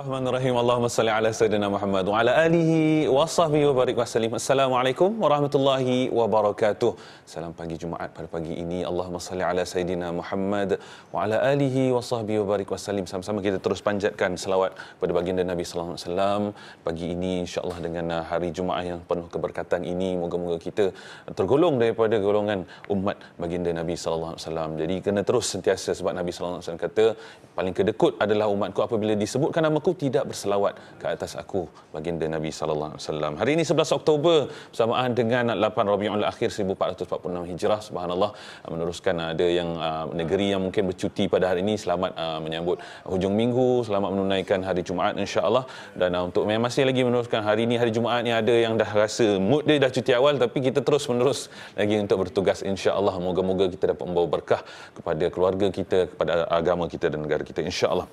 Bismillahirrahmanirrahim. Allahumma salli ala sayyidina Muhammad wa ala alihi wa sahbihi wa barik wa wasallim. Assalamualaikum warahmatullahi wabarakatuh. Salam pagi Jumaat pada pagi ini. Allahumma salli ala sayyidina Muhammad wa ala alihi wa sahbihi wa barik wa wasallim. Sama-sama kita terus panjatkan selawat kepada baginda Nabi sallallahu alaihi wasallam pagi ini insya-Allah dengan uh, hari Jumaat yang penuh keberkatan ini. Moga-moga kita tergolong daripada golongan umat baginda Nabi sallallahu alaihi wasallam. Jadi kena terus sentiasa sebab Nabi sallallahu alaihi wasallam kata paling kedekut adalah umatku apabila disebutkan nama aku tidak berselawat ke atas aku baginda Nabi sallallahu alaihi wasallam. Hari ini 11 Oktober bersamaan dengan 8 Rabiul Akhir 1446 Hijrah subhanallah uh, meneruskan ada yang uh, negeri yang mungkin bercuti pada hari ini selamat uh, menyambut hujung minggu, selamat menunaikan hari Jumaat insyaallah dan untuk yang masih lagi meneruskan hari ini hari Jumaat ni ada yang dah rasa mood dia dah cuti awal tapi kita terus menerus lagi untuk bertugas insyaallah moga-moga kita dapat membawa berkah kepada keluarga kita kepada agama kita dan negara kita insyaallah Allah.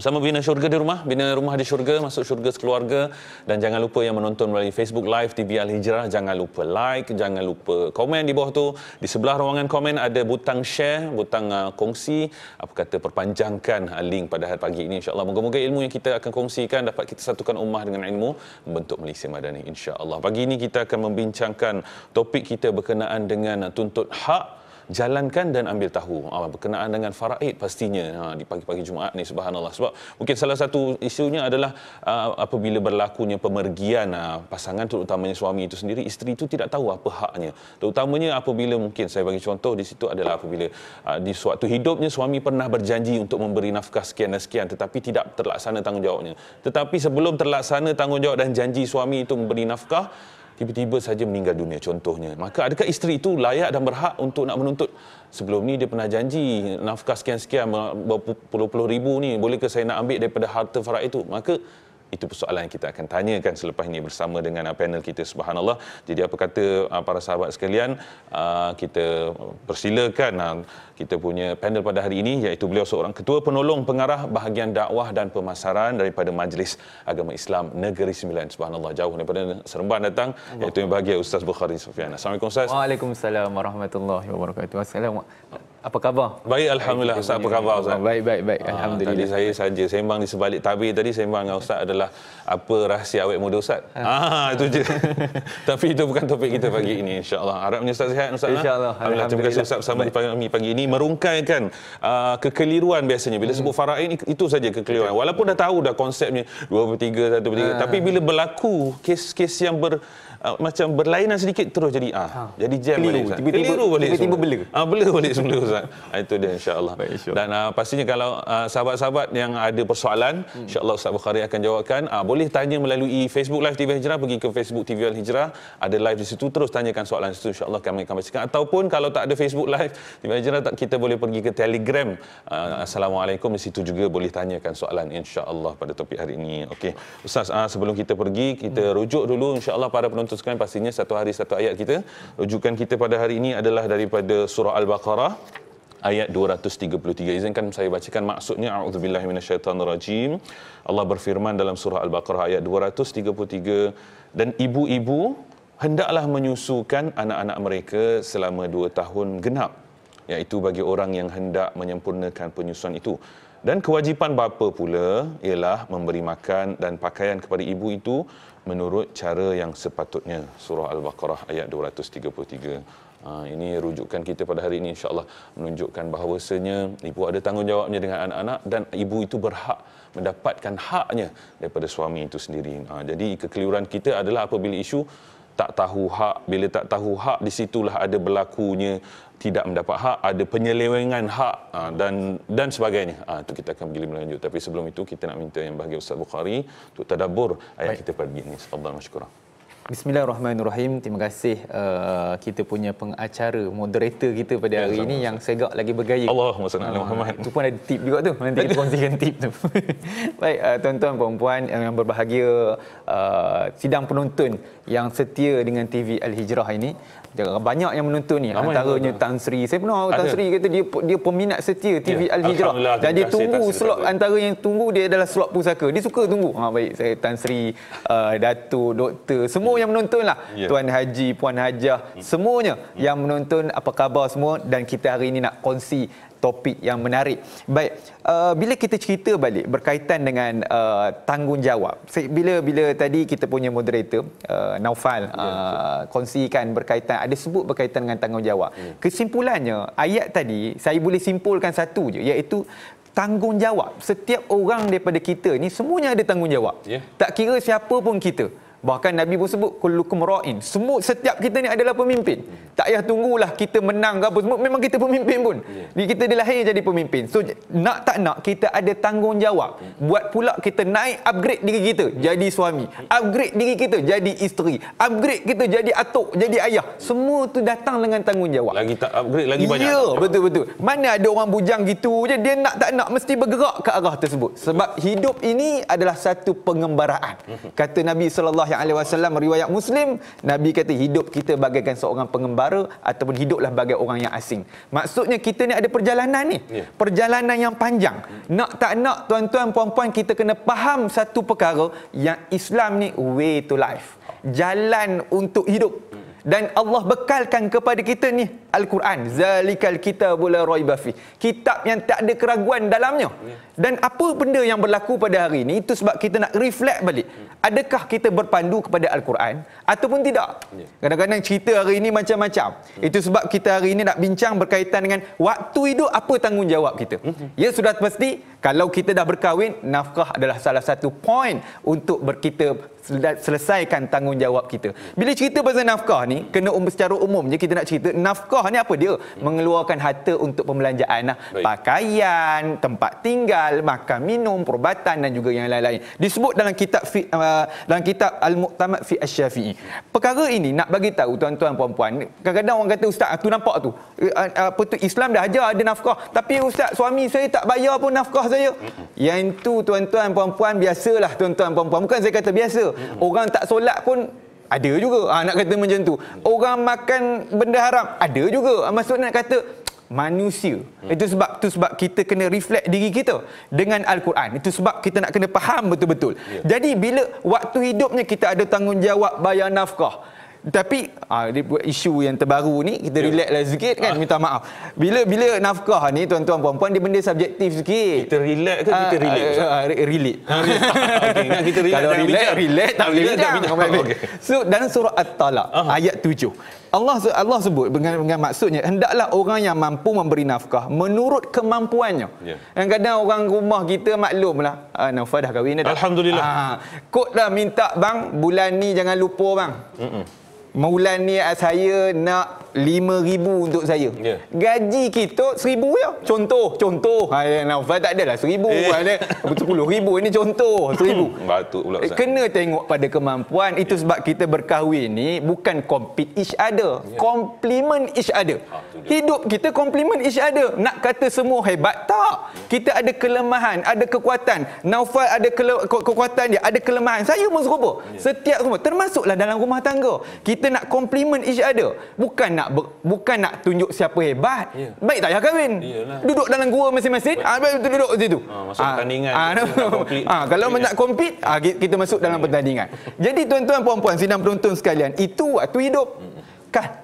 Sama bina syurga di rumah, bina rumah di syurga, masuk syurga sekeluarga dan jangan lupa yang menonton melalui Facebook Live TV Al Hijrah jangan lupa like, jangan lupa komen di bawah tu. Di sebelah ruangan komen ada butang share, butang uh, kongsi. Apa kata perpanjangkan uh, link pada hari pagi ini insya-Allah. Moga-moga ilmu yang kita akan kongsikan dapat kita satukan ummah dengan ilmu membentuk Malaysia Madani insya-Allah. Pagi ini kita akan membincangkan topik kita berkenaan dengan uh, tuntut hak jalankan dan ambil tahu ha, berkenaan dengan faraid pastinya ha, di pagi-pagi Jumaat ni subhanallah sebab mungkin salah satu isunya adalah ha, apabila berlakunya pemergian ha, pasangan terutamanya suami itu sendiri isteri itu tidak tahu apa haknya terutamanya apabila mungkin saya bagi contoh di situ adalah apabila ha, di suatu hidupnya suami pernah berjanji untuk memberi nafkah sekian dan sekian tetapi tidak terlaksana tanggungjawabnya tetapi sebelum terlaksana tanggungjawab dan janji suami itu memberi nafkah tiba-tiba saja meninggal dunia contohnya maka adakah isteri itu layak dan berhak untuk nak menuntut sebelum ni dia pernah janji nafkah sekian-sekian berpuluh-puluh ribu ni bolehkah saya nak ambil daripada harta faraid itu maka itu persoalan yang kita akan tanyakan selepas ini bersama dengan uh, panel kita subhanallah. Jadi apa kata uh, para sahabat sekalian, uh, kita persilakan kita punya panel pada hari ini iaitu beliau seorang ketua penolong pengarah bahagian dakwah dan pemasaran daripada Majlis Agama Islam Negeri Sembilan. Subhanallah jauh daripada Seremban datang iaitu yang bahagia Ustaz Bukhari Sufiana. Assalamualaikum Ustaz. Waalaikumsalam warahmatullahi wabarakatuh. Assalamualaikum. Apa khabar? Baik alhamdulillah Ustaz, apa khabar Ustaz? Baik baik baik ah, alhamdulillah. Tadi saya saja sembang di sebalik tabir tadi sembang dengan Ustaz adalah apa rahsia awet muda Ustaz? Ha. Ah itu je. Tapi itu bukan topik kita pagi ini insya-Allah. Harapnya Ustaz sihat Ustaz. Ha? Insya-Allah. Alhamdulillah. Terima kasih Ustaz sama kami pagi ini merungkaikan ah, kekeliruan biasanya bila sebut farahin itu saja kekeliruan. Walaupun dah tahu dah konsepnya 2/3 1/3 ah. tapi bila berlaku kes-kes yang ber uh, macam berlainan sedikit terus jadi ah ha. jadi jam Keliru. balik tiba-tiba tiba-tiba, bela ah bela balik semula ustaz ah, itu dia insyaallah dan uh, pastinya kalau uh, sahabat-sahabat yang ada persoalan hmm. Allah ustaz Bukhari akan jawabkan uh, boleh tanya melalui Facebook live TV Hijrah pergi ke Facebook TV Al Hijrah ada live di situ terus tanyakan soalan situ Allah kami akan bacakan ataupun kalau tak ada Facebook live TV Hijrah tak kita boleh pergi ke Telegram uh, assalamualaikum di situ juga boleh tanyakan soalan Insya Allah pada topik hari ini okey ustaz uh, sebelum kita pergi kita hmm. rujuk dulu Insya Allah para penonton teruskan pastinya satu hari satu ayat kita rujukan kita pada hari ini adalah daripada surah al-baqarah ayat 233 izinkan saya bacakan maksudnya auzubillahi minasyaitonirrajim Allah berfirman dalam surah al-baqarah ayat 233 dan ibu-ibu hendaklah menyusukan anak-anak mereka selama dua tahun genap iaitu bagi orang yang hendak menyempurnakan penyusuan itu dan kewajipan bapa pula ialah memberi makan dan pakaian kepada ibu itu menurut cara yang sepatutnya surah al-baqarah ayat 233 Uh, ah, ini rujukan kita pada hari ini insyaAllah menunjukkan bahawasanya ibu ada tanggungjawabnya dengan anak-anak dan ibu itu berhak mendapatkan haknya daripada suami itu sendiri. Uh, jadi kekeliruan kita adalah apabila isu tak tahu hak bila tak tahu hak di situlah ada berlakunya tidak mendapat hak ada penyelewengan hak ha, dan dan sebagainya ha, itu kita akan bila lanjut. tapi sebelum itu kita nak minta yang bahagia Ustaz Bukhari untuk tadabbur ayat Baik. kita pagi ini sallallahu alaihi wasallam Bismillahirrahmanirrahim. Terima kasih uh, kita punya pengacara, moderator kita pada hari ini yang segak lagi bergaya. Allahumma salli ala ah, Muhammad. Itu pun ada tip juga tu. Nanti kita kongsikan tip tu. Baik, uh, tuan-tuan puan-puan yang berbahagia uh, sidang penonton yang setia dengan TV Al-Hijrah ini, Jangan banyak yang menonton ni Ramai antaranya Tan Sri saya pernah Tan Sri kata dia dia peminat setia TV ya. Al Hijrah dan dia tunggu slot antara yang tunggu dia adalah slot pusaka dia suka tunggu ha baik saya Tan Sri uh, Dato doktor semua yang menonton lah ya. tuan haji puan hajah hmm. semuanya hmm. yang menonton apa khabar semua dan kita hari ini nak kongsi topik yang menarik. Baik, uh, bila kita cerita balik berkaitan dengan uh, tanggungjawab. Bila bila tadi kita punya moderator uh, Naufal ya, uh, kongsikan berkaitan ada sebut berkaitan dengan tanggungjawab. Ya. Kesimpulannya ayat tadi saya boleh simpulkan satu je iaitu tanggungjawab. Setiap orang daripada kita ni semuanya ada tanggungjawab. Ya. Tak kira siapa pun kita. Bahkan Nabi pun sebut kullukum ra'in. Semua setiap kita ni adalah pemimpin. Yeah. Tak payah tunggulah kita menang ke apa semua. Memang kita pemimpin pun. Yeah. kita dilahir jadi pemimpin. So nak tak nak kita ada tanggungjawab. Yeah. Buat pula kita naik upgrade diri kita yeah. jadi suami. Upgrade diri kita jadi isteri. Upgrade kita jadi atuk, jadi ayah. Semua tu datang dengan tanggungjawab. Lagi tak upgrade lagi banyak. Ya, yeah, betul-betul. Mana ada orang bujang gitu je dia nak tak nak mesti bergerak ke arah tersebut. Sebab hidup ini adalah satu pengembaraan. Mhm. Kata Nabi sallallahu sallallahu alaihi wasallam riwayat Muslim Nabi kata hidup kita bagaikan seorang pengembara ataupun hiduplah bagai orang yang asing. Maksudnya kita ni ada perjalanan ni. Ya. Perjalanan yang panjang. Nak tak nak tuan-tuan puan-puan kita kena faham satu perkara yang Islam ni way to life. Jalan untuk hidup dan Allah bekalkan kepada kita ni al-Quran zalikal kitab la raiba fi kitab yang tak ada keraguan dalamnya ya. dan apa benda yang berlaku pada hari ini itu sebab kita nak reflect balik adakah kita berpandu kepada al-Quran ataupun tidak. Ya. Kadang-kadang cerita hari ini macam-macam. Hmm. Itu sebab kita hari ini nak bincang berkaitan dengan waktu hidup apa tanggungjawab kita. Hmm. Ya sudah pasti kalau kita dah berkahwin nafkah adalah salah satu point untuk berkita selesaikan tanggungjawab kita. Bila cerita pasal nafkah ni kena um, secara umum je kita nak cerita nafkah ni apa dia? Hmm. Mengeluarkan harta untuk pembelanjaan lah. Pakaian, tempat tinggal, makan, minum, perubatan dan juga yang lain-lain. Disebut dalam kitab uh, dalam kitab Al-Muqtamad fi Asy-Syafi'i. Perkara ini nak bagi tahu tuan-tuan puan-puan, kadang-kadang orang kata ustaz tu nampak tu. Eh, eh, apa tu Islam dah ajar ada nafkah, tapi ustaz suami saya tak bayar pun nafkah saya. Yang itu tuan-tuan puan-puan biasalah tuan-tuan puan-puan. Bukan saya kata biasa. Orang tak solat pun ada juga ha, nak kata macam tu. Orang makan benda haram ada juga. Ah, Maksudnya nak kata manusia. Hmm. Itu sebab tu sebab kita kena reflect diri kita dengan al-Quran. Itu sebab kita nak kena faham betul-betul. Yeah. Jadi bila waktu hidupnya kita ada tanggungjawab bayar nafkah. Tapi ah ha, isu yang terbaru ni kita yeah. relax lah sikit kan ah. minta maaf. Bila bila nafkah ni tuan-tuan puan-puan dia benda subjektif sikit. Kita relax ke kita ah, relax? Uh, uh, relate. relax. okay, kan kita relax. Kalau relax, relax, relax tak relax. So dan surah At-Talaq ayat 7. Allah Allah sebut dengan, dengan maksudnya hendaklah orang yang mampu memberi nafkah menurut kemampuannya. Yeah. Kadang-kadang orang rumah kita maklumlah, ah Naufal dah kahwin dah. Alhamdulillah. Ah, kot dah minta bang bulan ni jangan lupa bang. Mm-mm. Maulan ni saya nak 5000 untuk saya. Yeah. Gaji kita 1000 ya. Contoh, contoh. Ha ya Naufal tak adalah 1000. Eh. Ada ha, 10000 ya. ini contoh 1000. Batuk pula Ustaz. Kena tengok pada kemampuan. Itu yeah. sebab kita berkahwin ni bukan compete each other, yeah. compliment each other. Ha, Hidup kita compliment each other. Nak kata semua hebat tak. Ya. Kita ada kelemahan, ada kekuatan. Naufal ada kele- kekuatan dia, ada kelemahan. Saya pun serupa. Yeah. Setiap rumah termasuklah dalam rumah tangga. Kita kita nak compliment each other bukan nak ber, bukan nak tunjuk siapa hebat yeah. baik tak ya kahwin Yalah. duduk dalam gua masing-masing ah baik duduk, duduk situ ha masuk ha. pertandingan ah no. ha. Ah, kalau ha. nak compete ha. kita, kita masuk dalam pertandingan jadi tuan-tuan puan-puan sidang penonton sekalian itu waktu hidup kan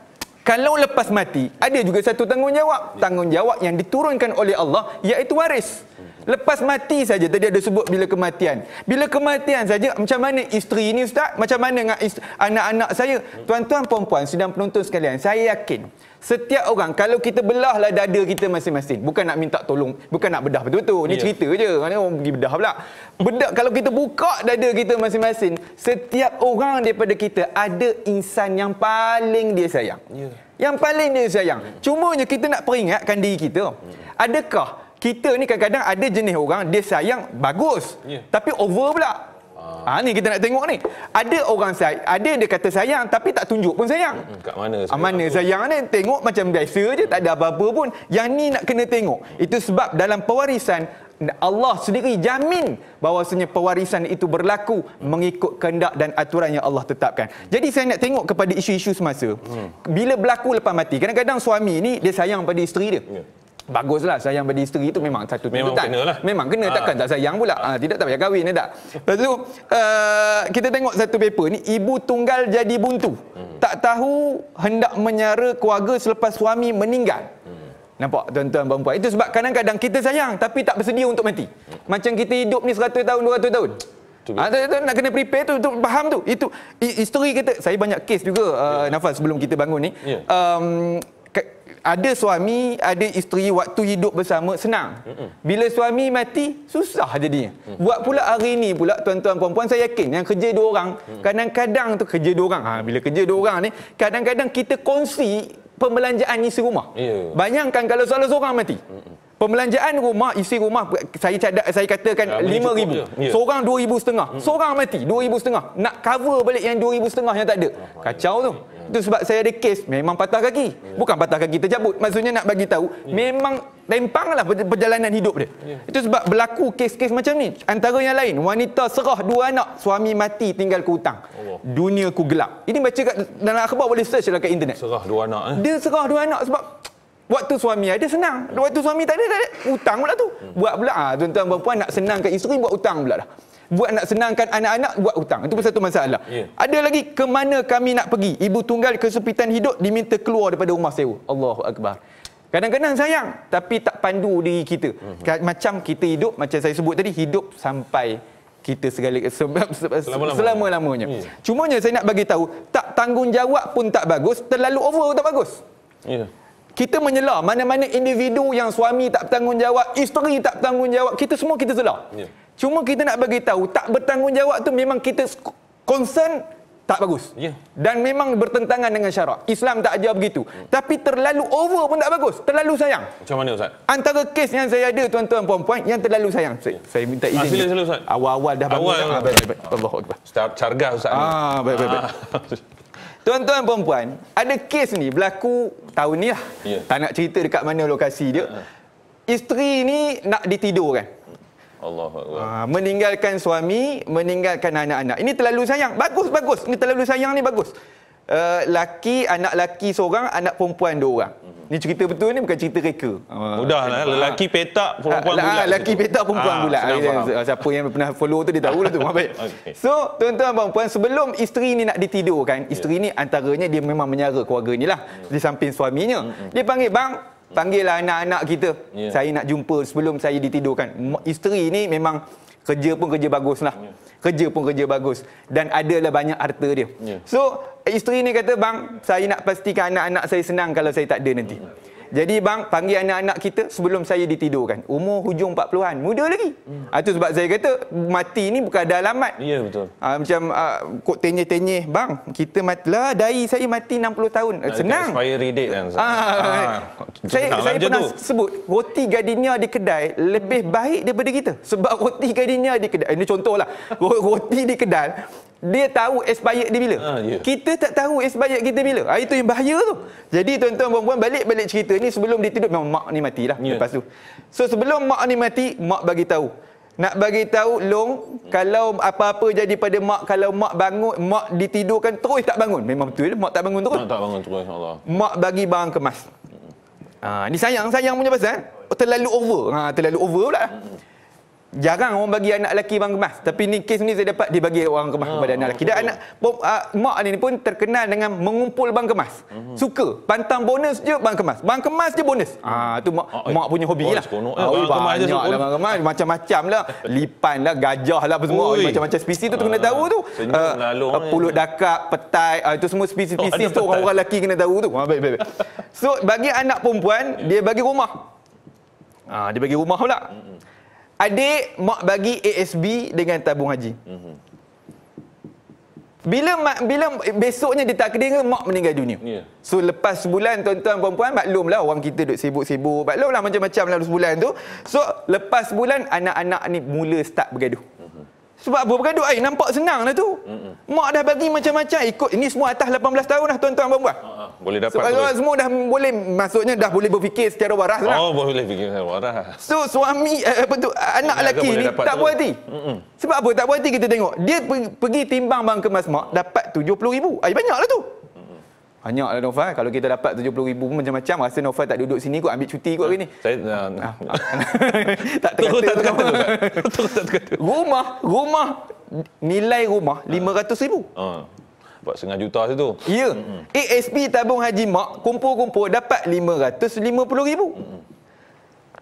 kalau lepas mati ada juga satu tanggungjawab ya. tanggungjawab yang diturunkan oleh Allah iaitu waris Lepas mati saja tadi ada sebut bila kematian. Bila kematian saja macam mana isteri ini ustaz? Macam mana dengan anak-anak saya? Tuan-tuan puan-puan sedang penonton sekalian, saya yakin setiap orang kalau kita belahlah dada kita masing-masing, bukan nak minta tolong, bukan nak bedah betul-betul. Ini yeah. cerita je. Mana orang pergi bedah pula. Bedah kalau kita buka dada kita masing-masing, setiap orang daripada kita ada insan yang paling dia sayang. Yeah. Yang paling dia sayang. Cuma Cumanya kita nak peringatkan diri kita. Adakah kita ni kadang-kadang ada jenis orang dia sayang bagus yeah. tapi over pula. Ah. ha, ni kita nak tengok ni. Ada orang say, ada dia kata sayang tapi tak tunjuk pun sayang. Hmm, hmm kat mana? Ah, mana aku? sayang ni tengok macam biasa je tak ada apa-apa pun. Yang ni nak kena tengok. Itu sebab dalam pewarisan Allah sendiri jamin bahawasanya pewarisan itu berlaku mengikut kendak dan aturan yang Allah tetapkan. Jadi saya nak tengok kepada isu-isu semasa. Hmm. Bila berlaku lepas mati. Kadang-kadang suami ni dia sayang pada isteri dia. Ya baguslah sayang pada isteri tu memang satu tuntutan. Memang kena lah. Memang kena ha. takkan tak sayang pula. Ha. Ha, tidak tak payah kahwin ni tak. Lepas tu uh, kita tengok satu paper ni ibu tunggal jadi buntu. Hmm. Tak tahu hendak menyara keluarga selepas suami meninggal. Hmm. Nampak tuan-tuan dan itu sebab kadang-kadang kita sayang tapi tak bersedia untuk mati. Hmm. Macam kita hidup ni 100 tahun 200 tahun. Ada ha, ah, nak kena prepare tu untuk faham tu. Itu isteri kata saya banyak case juga uh, yeah. nafas sebelum kita bangun ni. Yeah. Um ada suami, ada isteri waktu hidup bersama senang. Bila suami mati susah jadinya. Mm. Buat pula hari ini pula tuan-tuan puan-puan saya yakin yang kerja dua orang, mm. kadang-kadang tu kerja dua orang. Ha, bila kerja dua orang ni, kadang-kadang kita kongsi pembelanjaan ni serumah. Ya. Bayangkan kalau salah seorang mati. Pembelanjaan rumah, isi rumah saya cadak saya katakan ah, ya, 5000. Yeah. Seorang 2000 setengah. Hmm. Seorang mati 2000 setengah. Nak cover balik yang 2000 setengah yang tak ada. Kacau tu. Itu sebab saya ada kes memang patah kaki. Ya. Bukan patah kaki terjabut. Maksudnya nak bagi tahu yeah. memang lah perjalanan hidup dia. Yeah. Itu sebab berlaku kes-kes macam ni. Antara yang lain, wanita serah dua anak, suami mati tinggal ke hutang. Dunia ku gelap. Ini baca kat dalam akhbar boleh search dalam kat internet. Serah dua anak eh. Dia serah dua anak sebab Waktu suami ada senang. Waktu suami tak ada, tak ada. Hutang pula tu. Buat pula. Ha, tuan-tuan dan nak senangkan isteri buat hutang pula lah. Buat nak senangkan anak-anak buat hutang. Itu pun satu masalah. Yeah. Ada lagi ke mana kami nak pergi? Ibu tunggal kesepitan hidup diminta keluar daripada rumah sewa. Allahu akbar. Kadang-kadang sayang tapi tak pandu diri kita. Mm-hmm. Macam kita hidup macam saya sebut tadi hidup sampai kita segala sebab selama-lamanya. selama-lamanya. Yeah. Cumanya saya nak bagi tahu tak tanggungjawab pun tak bagus, terlalu over pun tak bagus. Yeah. Kita menyela mana-mana individu yang suami tak bertanggungjawab, isteri tak bertanggungjawab, kita semua kita sela. Yeah. Cuma kita nak bagi tahu tak bertanggungjawab tu memang kita concern tak bagus. Yeah. Dan memang bertentangan dengan syarak. Islam tak ajar begitu. Hmm. Tapi terlalu over pun tak bagus. Terlalu sayang. Macam mana Ustaz? Antara kes yang saya ada tuan-tuan puan-puan yang terlalu sayang. Saya, yeah. saya minta ah, izin. sila Awal-awal dah bagus. Ah, Allahuakbar. Ustaz cargah Ustaz. Ah, baik-baik. Tuan-tuan perempuan, ada kes ni berlaku tahun ni lah. Yeah. Tak nak cerita dekat mana lokasi dia. Uh-huh. Isteri ni nak ditidurkan. Allah Allah. Ha, meninggalkan suami, meninggalkan anak-anak. Ini terlalu sayang. Bagus, bagus. Ini terlalu sayang ni bagus. Eh, laki anak laki seorang anak perempuan dua orang mhm. ni cerita betul ni bukan cerita reka ah, mudahlah ah, lah, lelaki petak perempuan ha, Ah, lelaki petak perempuan ha, bulat siapa yang pernah follow tu dia tahu lah tu okay. so tuan-tuan perempuan sebelum isteri ni nak ditidurkan ya. isteri yeah. ni antaranya dia memang menyara keluarga ni lah ya. di samping suaminya dia panggil bang panggil anak-anak kita yeah. saya nak jumpa sebelum saya ditidurkan isteri ni memang kerja pun kerja bagus lah yeah. kerja pun kerja bagus dan adalah banyak harta dia yeah. so Isteri ni kata, bang, saya nak pastikan anak-anak saya senang kalau saya tak ada nanti. Jadi bang, panggil anak-anak kita sebelum saya ditidurkan. Umur hujung 40-an, muda lagi. Itu hmm. ah, sebab saya kata, mati ni bukan ada alamat. Ya, betul. Ha, macam uh, kot tenyeh-tenyeh, bang, kita mati lah. dai saya mati 60 tahun. Nah, senang. Saya Ha, ha, ha. Saya, saya pernah tu. sebut, roti gadinya di kedai lebih baik daripada kita. Sebab roti gadinya di kedai, ini contohlah, roti di kedai, dia tahu expired dia bila. Ha, yeah. Ya. Kita tak tahu expired kita bila. Ha, itu yang bahaya tu. Jadi tuan-tuan puan balik-balik cerita ni sebelum dia tidur memang mak ni matilah yeah. lepas tu. So sebelum mak ni mati, mak bagi tahu. Nak bagi tahu long kalau apa-apa jadi pada mak kalau mak bangun, mak ditidurkan terus tak bangun. Memang betul mak tak bangun terus. Tak, tak bangun terus Allah. Mak bagi barang kemas. Ha, ni sayang sayang punya pasal. Eh? Oh, terlalu over. Ha, terlalu over pula. Hmm. Jarang orang bagi anak lelaki barang kemas Tapi ni kes ni saya dapat dibagi bagi orang kemas kepada oh, anak lelaki Dan anak pom, uh, ah, Mak ni pun terkenal dengan Mengumpul barang kemas mm-hmm. Suka Pantang bonus je barang kemas Barang kemas je bonus mm. Ah tu mak, ah, mak punya hobi oh, lah oh, oh, Banyak lah barang kemas Macam-macam lah Lipan lah Gajah lah semua Macam-macam spesies tu uh, kena ah, tahu tu uh, Pulut dakak Petai Itu semua spesies-spesies oh, tu Orang-orang lelaki kena tahu tu ah, baik, baik, baik. So bagi anak perempuan Dia bagi rumah Ah, Dia bagi rumah pula Adik mak bagi ASB dengan tabung haji. Mhm. Bila mak, bila besoknya dia tak kena mak meninggal dunia. Ya. So lepas sebulan tuan-tuan puan-puan maklumlah orang kita duk sibuk-sibuk maklumlah macam-macam lalu sebulan tu. So lepas sebulan anak-anak ni mula start bergaduh. Mhm. Sebab bergaduh eh, air nampak senang lah tu. Mm-mm. Mak dah bagi macam-macam ikut. Ini semua atas 18 tahun lah tuan-tuan perempuan. Ha, ha, boleh dapat. Sebab terus. semua dah boleh maksudnya dah boleh berfikir secara waras lah. Oh boleh fikir secara waras. So suami eh, apa tu eh, anak lelaki ni tak puas hati. Sebab apa tak puas hati kita tengok. Dia pergi, timbang bang kemas mak dapat 70,000. Air ah, banyak lah tu. Banyak lah Nova. Kalau kita dapat RM70,000 pun macam-macam. Rasa Nova tak duduk sini kot. Ambil cuti kot hari ah, ni. Saya... Ah, ah, tak terkata. Tak terkata. Tak terkata. Rumah. Rumah. Nilai rumah RM500,000. Buat setengah juta situ. Ya. ASP tabung haji mak. Kumpul-kumpul dapat RM550,000.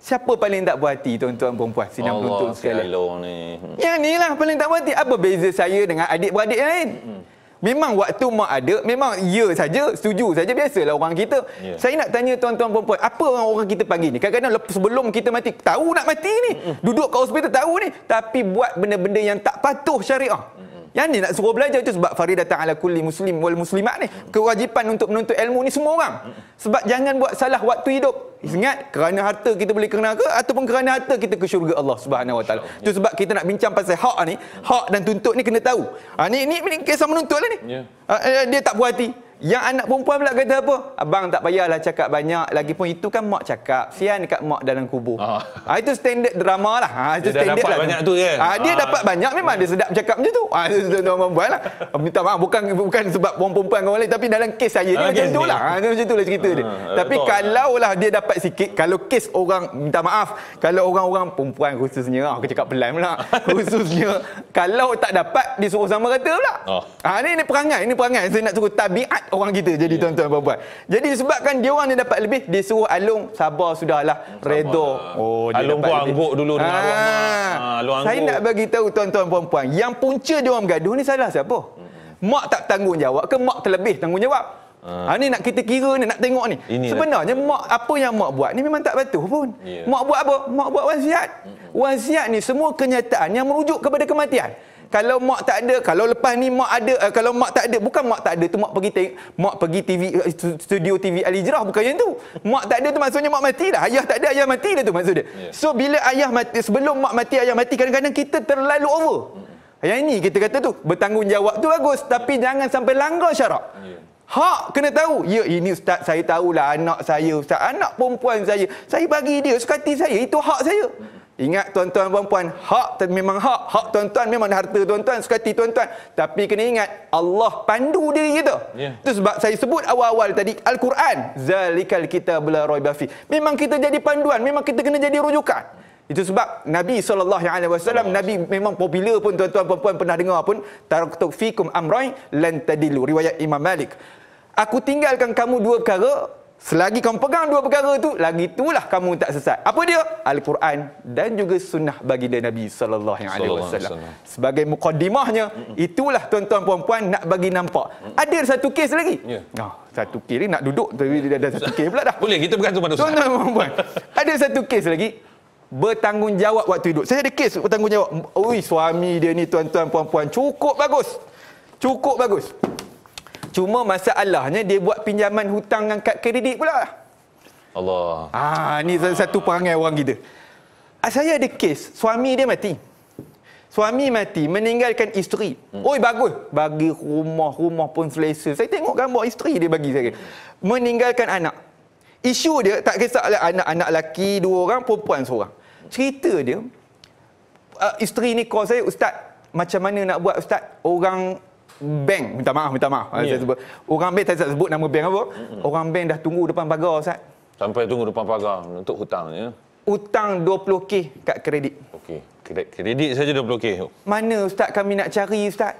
Siapa paling tak puas hati tuan-tuan perempuan sini beruntung sekali. Allah ni. Hmm. Yang ni lah paling tak puas hati. Apa beza saya dengan adik-beradik yang lain? Hmm. Memang waktu mak ada, memang ya saja, setuju saja biasalah orang kita. Yeah. Saya nak tanya tuan-tuan perempuan, apa orang orang kita panggil ni? Kadang-kadang sebelum kita mati, tahu nak mati ni. Mm-mm. Duduk kat hospital tahu ni, tapi buat benda-benda yang tak patuh syariah. Mm. Yang ni nak semua belajar tu sebab Farid datang ala kulli muslim wal muslimat ni. Kewajipan untuk menuntut ilmu ni semua orang. Sebab jangan buat salah waktu hidup. Ingat kerana harta kita boleh kena ke ataupun kerana harta kita ke syurga Allah Subhanahu Wa Taala. Itu sebab kita nak bincang pasal hak ni, hak dan tuntut ni kena tahu. Ha, ni, ni ni kisah menuntut lah ni. Ya. Ha, eh, dia tak puas hati. Yang anak perempuan pula kata apa? Abang tak payahlah cakap banyak. Lagipun itu kan mak cakap. Sian dekat mak dalam kubur. Ah. ah itu standard drama lah. Ah, itu dia dapat lah banyak tu kan? Ah, dia ah. dapat banyak memang. Dia sedap cakap macam tu. Ah, itu orang perempuan lah. Ah, minta maaf. Bukan, bukan sebab perempuan-perempuan orang lain. Tapi dalam kes saya ni ah, macam tu lah. Ah, itu macam tu lah cerita ah, dia. Tapi ah. kalau lah dia dapat sikit. Kalau kes orang, minta maaf. Kalau orang-orang perempuan khususnya. Ah, aku cakap pelan pula. khususnya. Kalau tak dapat, dia suruh sama rata pula. Ah. Ah, ini, perangai. Ini perangai. Saya nak suruh tabiat orang kita jadi yeah. tuan-tuan puan-puan. Jadi sebabkan dia orang ni dapat lebih dia suruh alung sabar sudahlah redo. Oh dia Along dapat angguk dulu dengan ha. Ah. awak. Ha, ah, Saya nak bagi tahu tuan-tuan puan yang punca dia orang bergaduh ni salah siapa? Hmm. Mak tak tanggungjawab ke mak terlebih tanggungjawab? Ha, ni nak kita kira ni nak tengok ni. Inilah. Sebenarnya mak apa yang mak buat ni memang tak betul pun. Yeah. Mak buat apa? Mak buat wasiat. Wasiat ni semua kenyataan yang merujuk kepada kematian. Kalau mak tak ada, kalau lepas ni mak ada, uh, kalau mak tak ada, bukan mak tak ada tu mak pergi tengok, mak pergi TV eh, studio TV Al Hijrah bukan yang tu. Mak tak ada tu maksudnya mak mati dah. Ayah tak ada, ayah mati dah tu maksud dia. Yeah. So bila ayah mati sebelum mak mati ayah mati kadang-kadang kita terlalu over. Hmm. Yang ini kita kata tu bertanggungjawab tu bagus tapi jangan sampai langgar syarak. Yeah. Hak kena tahu. Ya ini ustaz saya tahulah anak saya ustaz. Anak perempuan saya. Saya bagi dia sukati saya. Itu hak saya. Ingat tuan-tuan puan-puan, hak memang hak, hak tuan-tuan memang harta tuan-tuan, sukati tuan-tuan. Tapi kena ingat Allah pandu diri kita. Yeah. Itu sebab saya sebut awal-awal tadi Al-Quran, zalikal kita bila raiba fi. Memang kita jadi panduan, memang kita kena jadi rujukan. Itu sebab Nabi sallallahu alaihi wasallam Nabi memang popular pun tuan-tuan puan-puan pernah dengar pun taraktu fikum amrain lan tadilu riwayat Imam Malik. Aku tinggalkan kamu dua perkara Selagi kamu pegang dua perkara itu, lagi itulah kamu tak sesat. Apa dia? Al-Quran dan juga sunnah baginda Nabi sallallahu alaihi wasallam. Sebagai mukadimahnya, itulah tuan-tuan puan-puan nak bagi nampak. Ada satu kes lagi. Ya. Yeah. Nah, satu kes ni nak duduk tapi dia ada satu kes pula dah. Boleh kita bergantung pada Ustaz. Tuan-tuan puan-puan, ada satu kes lagi bertanggungjawab waktu hidup. Saya ada kes bertanggungjawab. Ui, suami dia ni tuan-tuan puan-puan cukup bagus. Cukup bagus. Cuma masalahnya dia buat pinjaman hutang dengan kad kredit pula. Allah. Ah, ni ah. satu perangai orang kita. Ah, saya ada kes, suami dia mati. Suami mati, meninggalkan isteri. Hmm. Oi, bagus. Bagi rumah, rumah pun selesa. Saya tengok gambar isteri dia bagi saya. Meninggalkan anak. Isu dia tak kisahlah anak-anak lelaki dua orang, perempuan seorang. Cerita dia, uh, isteri ni call saya, Ustaz, macam mana nak buat Ustaz? Orang bank minta maaf minta maaf yeah. Ya. saya sebut orang bank saya tak sebut nama bank apa hmm orang bank dah tunggu depan pagar ustaz sampai tunggu depan pagar untuk hutang ya hutang 20k kat kredit okey kredit kredit saja 20k mana ustaz kami nak cari ustaz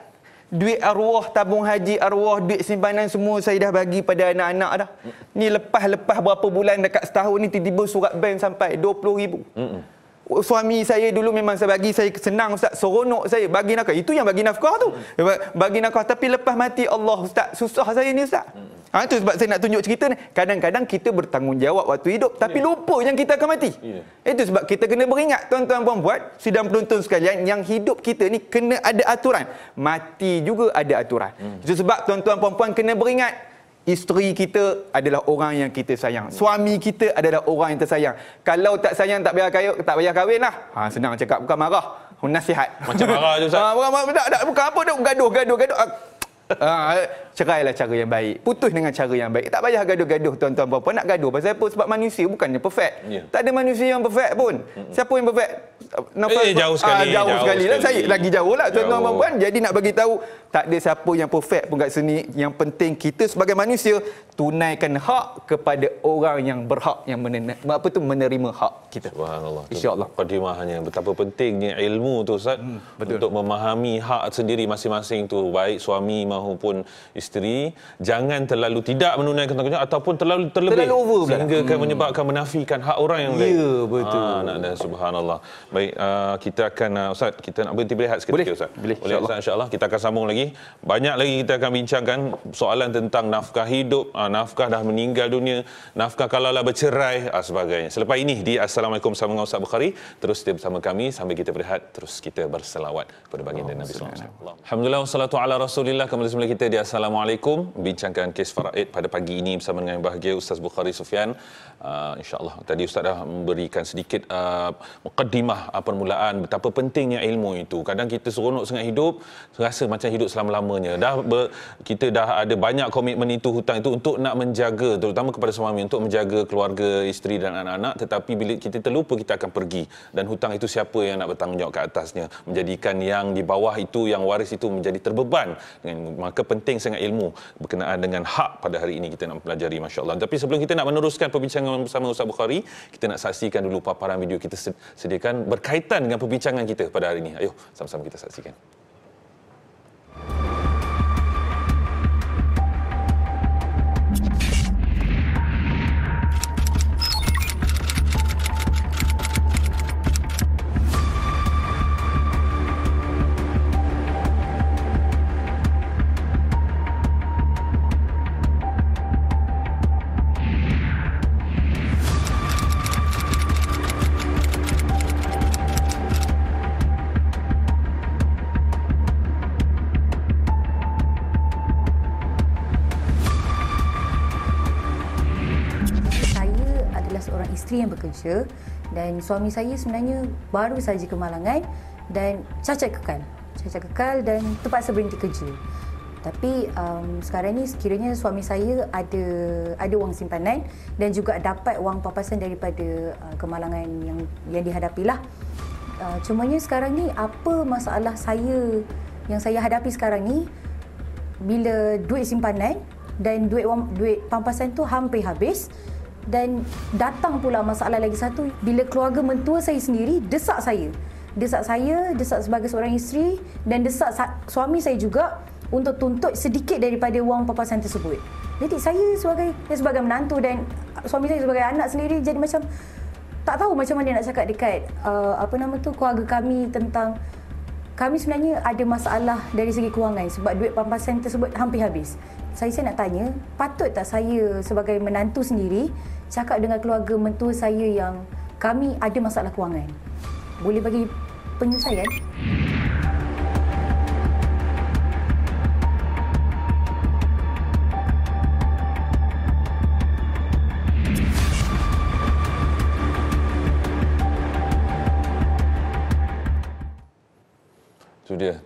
duit arwah tabung haji arwah duit simpanan semua saya dah bagi pada anak-anak dah mm. ni lepas-lepas berapa bulan dekat setahun ni tiba-tiba surat bank sampai 20000 hmm suami saya dulu memang saya bagi saya senang ustaz seronok saya bagi nak itu yang bagi nafkah tu bagi nafkah tapi lepas mati Allah ustaz susah saya ni ustaz ha tu sebab saya nak tunjuk cerita ni kadang-kadang kita bertanggungjawab waktu hidup tapi ya. lupa yang kita akan mati ya. itu sebab kita kena beringat tuan-tuan puan-puan sidang penonton sekalian yang hidup kita ni kena ada aturan mati juga ada aturan hmm. itu sebab tuan-tuan puan-puan kena beringat isteri kita adalah orang yang kita sayang. Suami kita adalah orang yang tersayang. Kalau tak sayang tak payah kahwin, tak payah kahwin lah. Ha, senang cakap bukan marah. Nasihat. Macam marah je Ustaz. Ha, bukan, bukan, bukan, bukan apa tu. Gaduh, gaduh, gaduh. Ha, Cerailah cara yang baik. Putus dengan cara yang baik. Tak payah gaduh-gaduh tuan-tuan puan-puan. Nak gaduh pasal apa? Sebab manusia bukannya perfect. Yeah. Tak ada manusia yang perfect pun. Mm-hmm. Siapa yang perfect? Eh, eh, jauh sekali. Ah, jauh, jauh sekali. sekali. Saya lagi jauh lah tuan-tuan puan-puan. Jadi nak bagi tahu tak ada siapa yang perfect pun kat sini. Yang penting kita sebagai manusia tunaikan hak kepada orang yang berhak yang menerima, apa tu menerima hak kita. Subhanallah. Insya-Allah. Qadimahnya betapa pentingnya ilmu tu Ustaz hmm, untuk memahami hak sendiri masing-masing tu baik suami maupun isteri jangan terlalu tidak menunaikan tanggungjawab ataupun terlalu terlebih terlalu sehingga akan hmm. menyebabkan menafikan hak orang yang lain. Ya betul. Ha, nak dan subhanallah. Baik uh, kita akan uh, ustaz kita nak berhenti berehat seketika Boleh. ustaz. Boleh. Boleh insya-Allah kita akan sambung lagi. Banyak lagi kita akan bincangkan soalan tentang nafkah hidup, uh, nafkah dah meninggal dunia, nafkah kalau lah bercerai uh, sebagainya. Selepas ini di Assalamualaikum sama dengan Ustaz Bukhari terus stay bersama kami sampai kita berehat terus kita berselawat kepada baginda Nabi sallallahu alaihi wasallam. Alhamdulillah wassalatu ala rasulillah kembali semula kita di Assalamualaikum Assalamualaikum. Bincangkan kes Faraid pada pagi ini bersama dengan bahagia Ustaz Bukhari Sufian uh, insyaallah tadi ustaz dah memberikan sedikit ah, mukadimah uh, ah, uh, permulaan betapa pentingnya ilmu itu kadang kita seronok sangat hidup rasa macam hidup selama-lamanya dah ber, kita dah ada banyak komitmen itu hutang itu untuk nak menjaga terutama kepada suami untuk menjaga keluarga isteri dan anak-anak tetapi bila kita terlupa kita akan pergi dan hutang itu siapa yang nak bertanggungjawab ke atasnya menjadikan yang di bawah itu yang waris itu menjadi terbeban dengan maka penting sangat ilmu berkenaan dengan hak pada hari ini kita nak pelajari masya-Allah tapi sebelum kita nak meneruskan perbincangan perbincangan bersama Ustaz Bukhari. Kita nak saksikan dulu paparan video kita sediakan berkaitan dengan perbincangan kita pada hari ini. Ayuh, sama-sama kita saksikan. Malaysia dan suami saya sebenarnya baru saja kemalangan dan cacat kekal. Cacat kekal dan terpaksa berhenti kerja. Tapi um, sekarang ni sekiranya suami saya ada ada wang simpanan dan juga dapat wang papasan daripada uh, kemalangan yang yang dihadapilah. Uh, ni sekarang ni apa masalah saya yang saya hadapi sekarang ni bila duit simpanan dan duit duit pampasan tu hampir habis dan datang pula masalah lagi satu bila keluarga mentua saya sendiri desak saya desak saya desak sebagai seorang isteri dan desak suami saya juga untuk tuntut sedikit daripada wang papasan tersebut jadi saya sebagai ya sebagai menantu dan suami saya sebagai anak sendiri jadi macam tak tahu macam mana nak cakap dekat uh, apa nama tu keluarga kami tentang kami sebenarnya ada masalah dari segi kewangan sebab duit pampasan tersebut hampir habis. Saya saya nak tanya, patut tak saya sebagai menantu sendiri cakap dengan keluarga mentua saya yang kami ada masalah kewangan. Boleh bagi penyelesaian?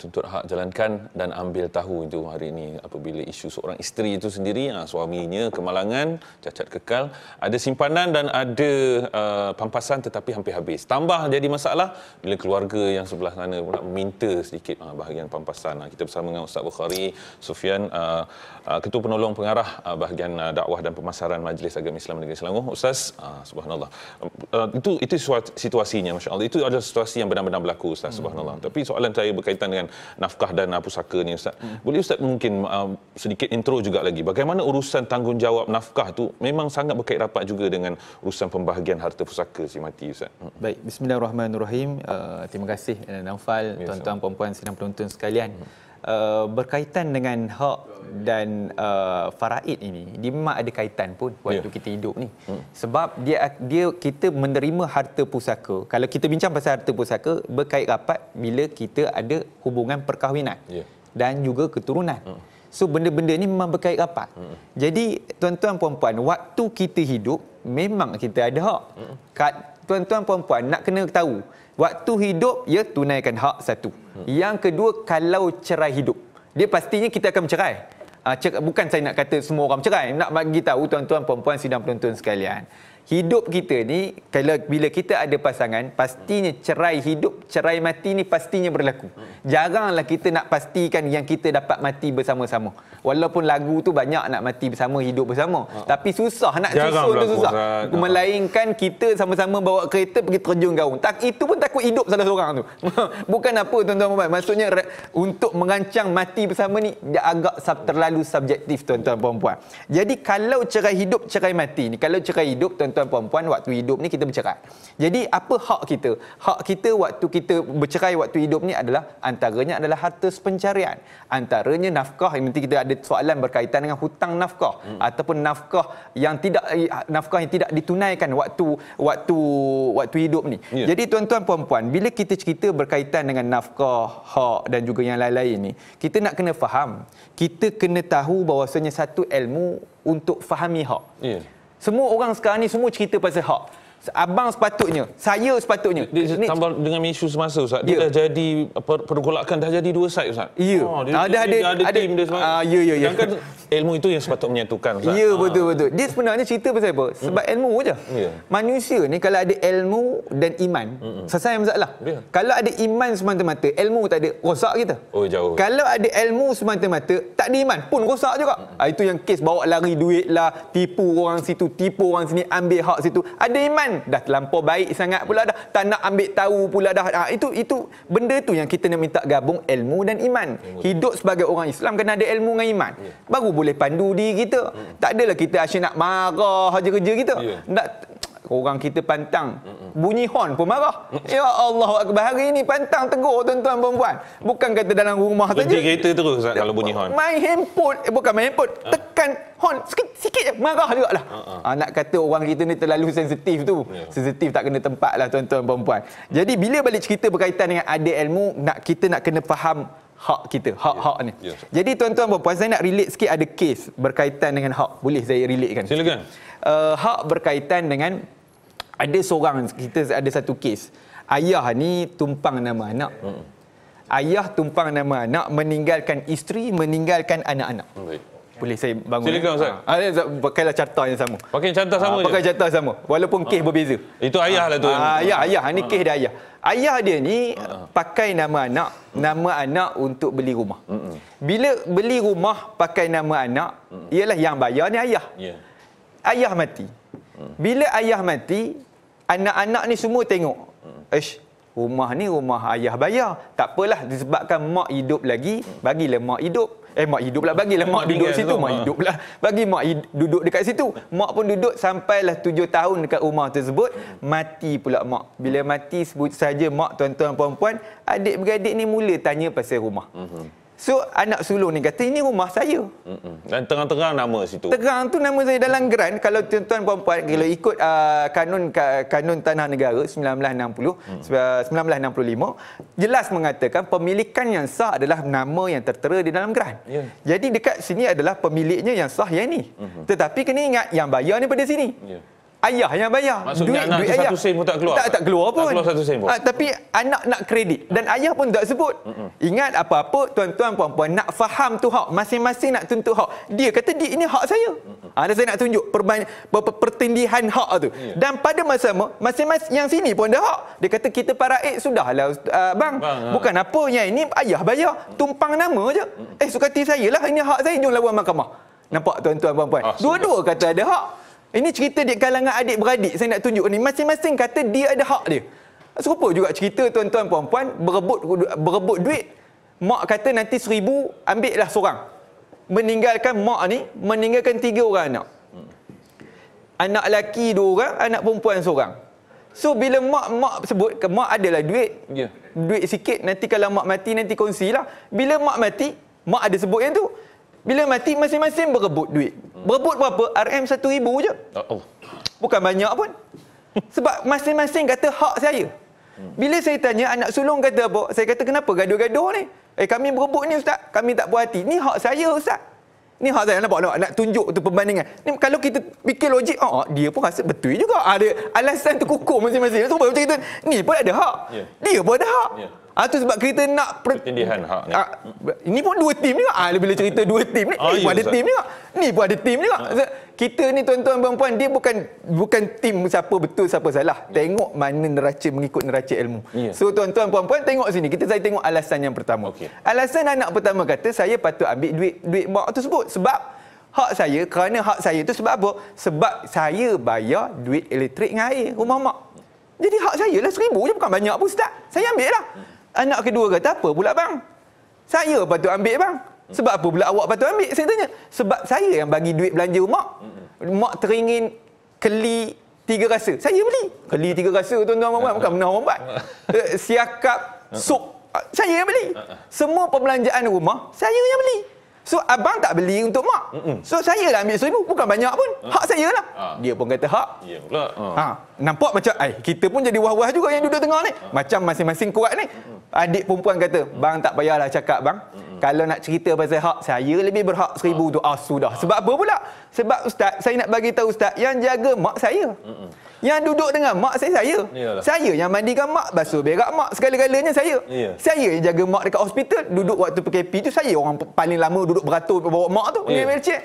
tuntut hak jalankan dan ambil tahu itu hari ini apabila isu seorang isteri itu sendiri ha, suaminya kemalangan cacat kekal ada simpanan dan ada uh, pampasan tetapi hampir habis tambah jadi masalah bila keluarga yang sebelah sana pula minta sedikit uh, bahagian pampasan ha, kita bersama dengan Ustaz Bukhari Sufian uh, uh, Ketua Penolong Pengarah uh, bahagian uh, dakwah dan pemasaran Majlis Agama Islam Negeri Selangor Ustaz uh, subhanallah uh, itu itu situasinya masya itu adalah situasi yang benar-benar berlaku Ustaz hmm. subhanallah tapi soalan saya berkaitan dengan nafkah dan uh, pusaka ni ustaz. Hmm. Boleh ustaz mungkin uh, sedikit intro juga lagi bagaimana urusan tanggungjawab nafkah tu memang sangat berkait rapat juga dengan urusan pembahagian harta pusaka si mati ustaz. Hmm. Baik, bismillahirrahmanirrahim. Uh, terima kasih Nafal, yes, ya, tuan-tuan puan-puan sidang penonton sekalian. Hmm. Uh, berkaitan dengan hak dan uh, faraid ini memang ada kaitan pun waktu yeah. kita hidup ni hmm. sebab dia dia kita menerima harta pusaka kalau kita bincang pasal harta pusaka berkait rapat bila kita ada hubungan perkahwinan yeah. dan juga keturunan hmm. so benda-benda ni memang berkait rapat hmm. jadi tuan-tuan puan-puan waktu kita hidup memang kita ada hak hmm. tuan-tuan puan-puan nak kena tahu waktu hidup ya tunaikan hak satu hmm. yang kedua kalau cerai hidup dia pastinya kita akan bercerai ah, bukan saya nak kata semua orang bercerai nak bagi tahu tuan-tuan puan-puan sidang penonton sekalian hidup kita ni kalau bila kita ada pasangan pastinya cerai hidup cerai mati ni pastinya berlaku jaranglah kita nak pastikan yang kita dapat mati bersama-sama walaupun lagu tu banyak nak mati bersama hidup bersama ha. tapi susah nak susul tu susah ha. melainkan kita sama-sama bawa kereta pergi terjun gaung tak itu pun takut hidup salah seorang tu bukan apa tuan-tuan maksudnya untuk mengancang mati bersama ni dia agak sub- terlalu subjektif tuan-tuan puan-puan jadi kalau cerai hidup cerai mati ni kalau cerai hidup tuan-tuan tuan-tuan puan-puan waktu hidup ni kita bercerai. Jadi apa hak kita? Hak kita waktu kita bercerai waktu hidup ni adalah antaranya adalah harta sepencarian. Antaranya nafkah yang nanti kita ada soalan berkaitan dengan hutang nafkah hmm. ataupun nafkah yang tidak eh, nafkah yang tidak ditunaikan waktu waktu waktu hidup ni. Yeah. Jadi tuan-tuan puan-puan bila kita cerita berkaitan dengan nafkah, hak dan juga yang lain-lain ni, kita nak kena faham. Kita kena tahu bahawasanya satu ilmu untuk fahami hak. Yeah. Semua orang sekarang ni semua cerita pasal hak. Abang sepatutnya, saya sepatutnya. Ini tambah dengan isu semasa Ustaz. Dia yeah. dah jadi pergolakan dah jadi dua side Ustaz. Ya. Yeah. Oh, ah, ada ada tim ada, dia sebenarnya. Ah ya ya ya. Kan ilmu itu yang sepatutnya menyatukan Ustaz. Ya yeah, ha. betul betul. Dia sebenarnya cerita pasal apa? Hmm. Sebab mm. ilmu saja. Ya. Yeah. Manusia ni kalau ada ilmu dan iman, mm-hmm. selesai masalah. Yeah. Kalau ada iman semata-mata, ilmu tak ada, rosak kita. Oh jauh. Kalau ada ilmu semata-mata, tak ada iman pun rosak juga. Mm. itu yang kes bawa lari duit lah, tipu orang situ, tipu orang sini, ambil hak situ. Ada iman kan dah terlampau baik sangat pula dah tak nak ambil tahu pula dah ha, itu itu benda tu yang kita nak minta gabung ilmu dan iman hidup sebagai orang Islam kena ada ilmu dengan iman ya. baru boleh pandu diri kita hmm. tak adalah kita asyik nak marah je kerja kita ya. nak orang kita pantang bunyi hon, pun marah ya Allah akbar hari ini pantang tegur tuan-tuan perempuan bukan kata dalam rumah saja berhenti kereta terus kalau bunyi hon, main handphone eh, bukan main handphone ha? tekan hon, sikit-sikit je marah juga lah ha, ah, ah. ha. nak kata orang kita ni terlalu sensitif tu ya. sensitif tak kena tempat lah tuan-tuan perempuan jadi bila balik cerita berkaitan dengan ada ilmu nak kita nak kena faham hak kita hak-hak ya. ni ya. jadi tuan-tuan perempuan saya nak relate sikit ada case berkaitan dengan hak boleh saya relate kan silakan Uh, hak berkaitan dengan ada seorang kita ada satu kes ayah ni tumpang nama anak hmm. ayah tumpang nama anak meninggalkan isteri meninggalkan anak-anak boleh saya bangun silakan ustaz ha, ah, ah, pakailah carta yang sama pakai carta ah, sama ha, pakai carta sama walaupun kes ha. berbeza itu ayah ha. lah tu ha. ayah ayah ni ha. kes dia ayah ayah dia ni ha. pakai nama anak nama anak untuk beli rumah hmm. bila beli rumah pakai nama anak ialah yang bayar ni ayah yeah. ayah mati mm. bila ayah mati anak-anak ni semua tengok. Ish, rumah ni rumah ayah bayar. Tak apalah disebabkan mak hidup lagi, bagi lah mak hidup. Eh mak hidup pula bagilah mak, mak duduk situ, mak hidup lah, Bagi mak hid- duduk dekat situ. Mak pun duduk sampailah tujuh tahun dekat rumah tersebut, mati pula mak. Bila mati sebut saja mak tuan-tuan puan-puan, adik-beradik ni mula tanya pasal rumah. Mhm. So anak sulung ni kata ini rumah saya. Mm-mm. Dan terang-terang nama situ. Terang tu nama saya dalam grant kalau tuan-tuan puan-puan mm. kalau ikut uh, kanun kanun tanah negara 1960 mm 1965 uh, jelas mengatakan pemilikan yang sah adalah nama yang tertera di dalam grant. Yeah. Jadi dekat sini adalah pemiliknya yang sah yang ni. Mm-hmm. Tetapi kena ingat yang bayar ni pada sini. Yeah ayah yang bayar. Maksudnya duit, anak duit ayah. satu sen pun tak keluar? Tak, tak keluar pun. Tak keluar satu sen pun. Ha, tapi anak nak kredit. Dan ayah pun tak sebut. Mm-mm. Ingat apa-apa tuan-tuan, puan-puan nak faham tu hak. Masing-masing nak tuntut hak. Dia kata, dia ini hak saya. Ha, saya nak tunjuk perban- per- per- pertindihan hak tu. Yeah. Dan pada masa sama, masing-masing yang sini pun ada hak. Dia kata, kita para ek sudahlah uh, bang. bang. Bukan ha. apa yang ini ayah bayar. Tumpang nama je. Mm-mm. Eh, sukati saya lah. Ini hak saya. Jom lawan mahkamah. Nampak tuan-tuan, puan-puan? Ah, Dua-dua kata ada hak. Ini cerita di kalangan adik-beradik saya nak tunjuk ni. Masing-masing kata dia ada hak dia. Serupa juga cerita tuan-tuan puan-puan berebut berebut duit mak kata nanti seribu ambil lah seorang. Meninggalkan mak ni meninggalkan tiga orang anak. Anak lelaki dua orang, anak perempuan seorang. So bila mak mak sebut ke mak adalah duit. Yeah. Duit sikit nanti kalau mak mati nanti kongsilah. Bila mak mati, mak ada sebut yang tu. Bila mati masing-masing berebut duit. Berebut berapa? RM1,000 je. Uh oh. Bukan banyak pun. Sebab masing-masing kata hak saya. Bila saya tanya anak sulung kata apa? Saya kata kenapa gaduh-gaduh ni? Eh kami berebut ni ustaz. Kami tak puas hati. Ni hak saya ustaz. Ni hak saya. Nampak, nampak nak tunjuk tu perbandingan. Ni kalau kita fikir logik, oh, oh dia pun rasa betul juga. Ada alasan tu kukuh masing-masing. Sebab macam kita, ni pun ada hak. Yeah. Dia pun ada hak. Yeah. Atau ah, sebab kita nak per- pertindihan hak ni. Ah, ini pun dua tim juga. Ah bila cerita dua tim ni, ah, eh, pun ada tim juga. Ni pun ada tim juga. Ha. Kita ni tuan-tuan dan puan dia bukan bukan tim siapa betul siapa salah. Ya. Tengok mana neraca mengikut neraca ilmu. Ya. So tuan-tuan puan-puan tengok sini. Kita saya tengok alasan yang pertama. Okay. Alasan anak pertama kata saya patut ambil duit duit mak tersebut sebab hak saya kerana hak saya tu sebab apa? Sebab saya bayar duit elektrik dengan air rumah mak. Jadi hak saya lah seribu je bukan banyak pun ustaz. Saya ambil lah. Anak kedua kata, apa pula bang? Saya patut ambil bang. Hmm. Sebab apa pula awak patut ambil? Saya tanya. Sebab saya yang bagi duit belanja mak. Hmm. Mak teringin keli tiga rasa. Saya beli. Keli tiga rasa tuan-tuan puan-puan bukan benar orang buat. Siakap hmm. sup ah, saya yang beli. Semua perbelanjaan rumah saya yang beli. So abang tak beli untuk mak. Mm-mm. So saya lah ambil seribu, bukan banyak pun. Ha. Hak saya lah. Ha. Dia pun kata hak. Ya Ha. ha. Nampak macam ai kita pun jadi wah-wah juga yang duduk tengah ni. Ha. Macam masing-masing kuat ni. Mm-mm. Adik perempuan kata, "Bang tak payahlah cakap bang. Mm-mm. Kalau nak cerita pasal hak, saya lebih berhak seribu ha. tu." Ah sudah. Ha. Sebab apa pula? Sebab ustaz, saya nak bagi tahu ustaz yang jaga mak saya. Mm-mm. Yang duduk dengan mak saya saya. Yalah. Saya yang mandikan mak, basuh berak mak, segala-galanya saya. Yeah. Saya yang jaga mak dekat hospital, duduk waktu PKP tu saya orang paling lama duduk beratur bawa mak tu yeah. ambil cek.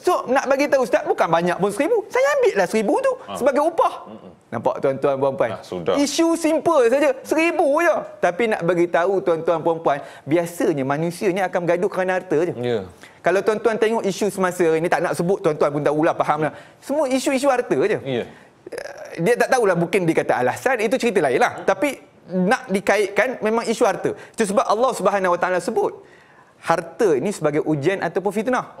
So nak bagi tahu ustaz bukan banyak pun seribu Saya ambil lah seribu tu ha. sebagai upah. mm Nampak tuan-tuan puan-puan? Ha, Isu simple saja, seribu je. Tapi nak bagi tahu tuan-tuan puan-puan, biasanya manusia ni akan gaduh kerana harta je. Ya. Kalau tuan-tuan tengok isu semasa ini tak nak sebut tuan-tuan pun tahu lah fahamlah. Semua isu-isu harta je. Yeah dia tak tahulah mungkin dia kata alasan itu cerita lainlah. tapi nak dikaitkan memang isu harta itu sebab Allah Subhanahu Wa Taala sebut harta ini sebagai ujian ataupun fitnah.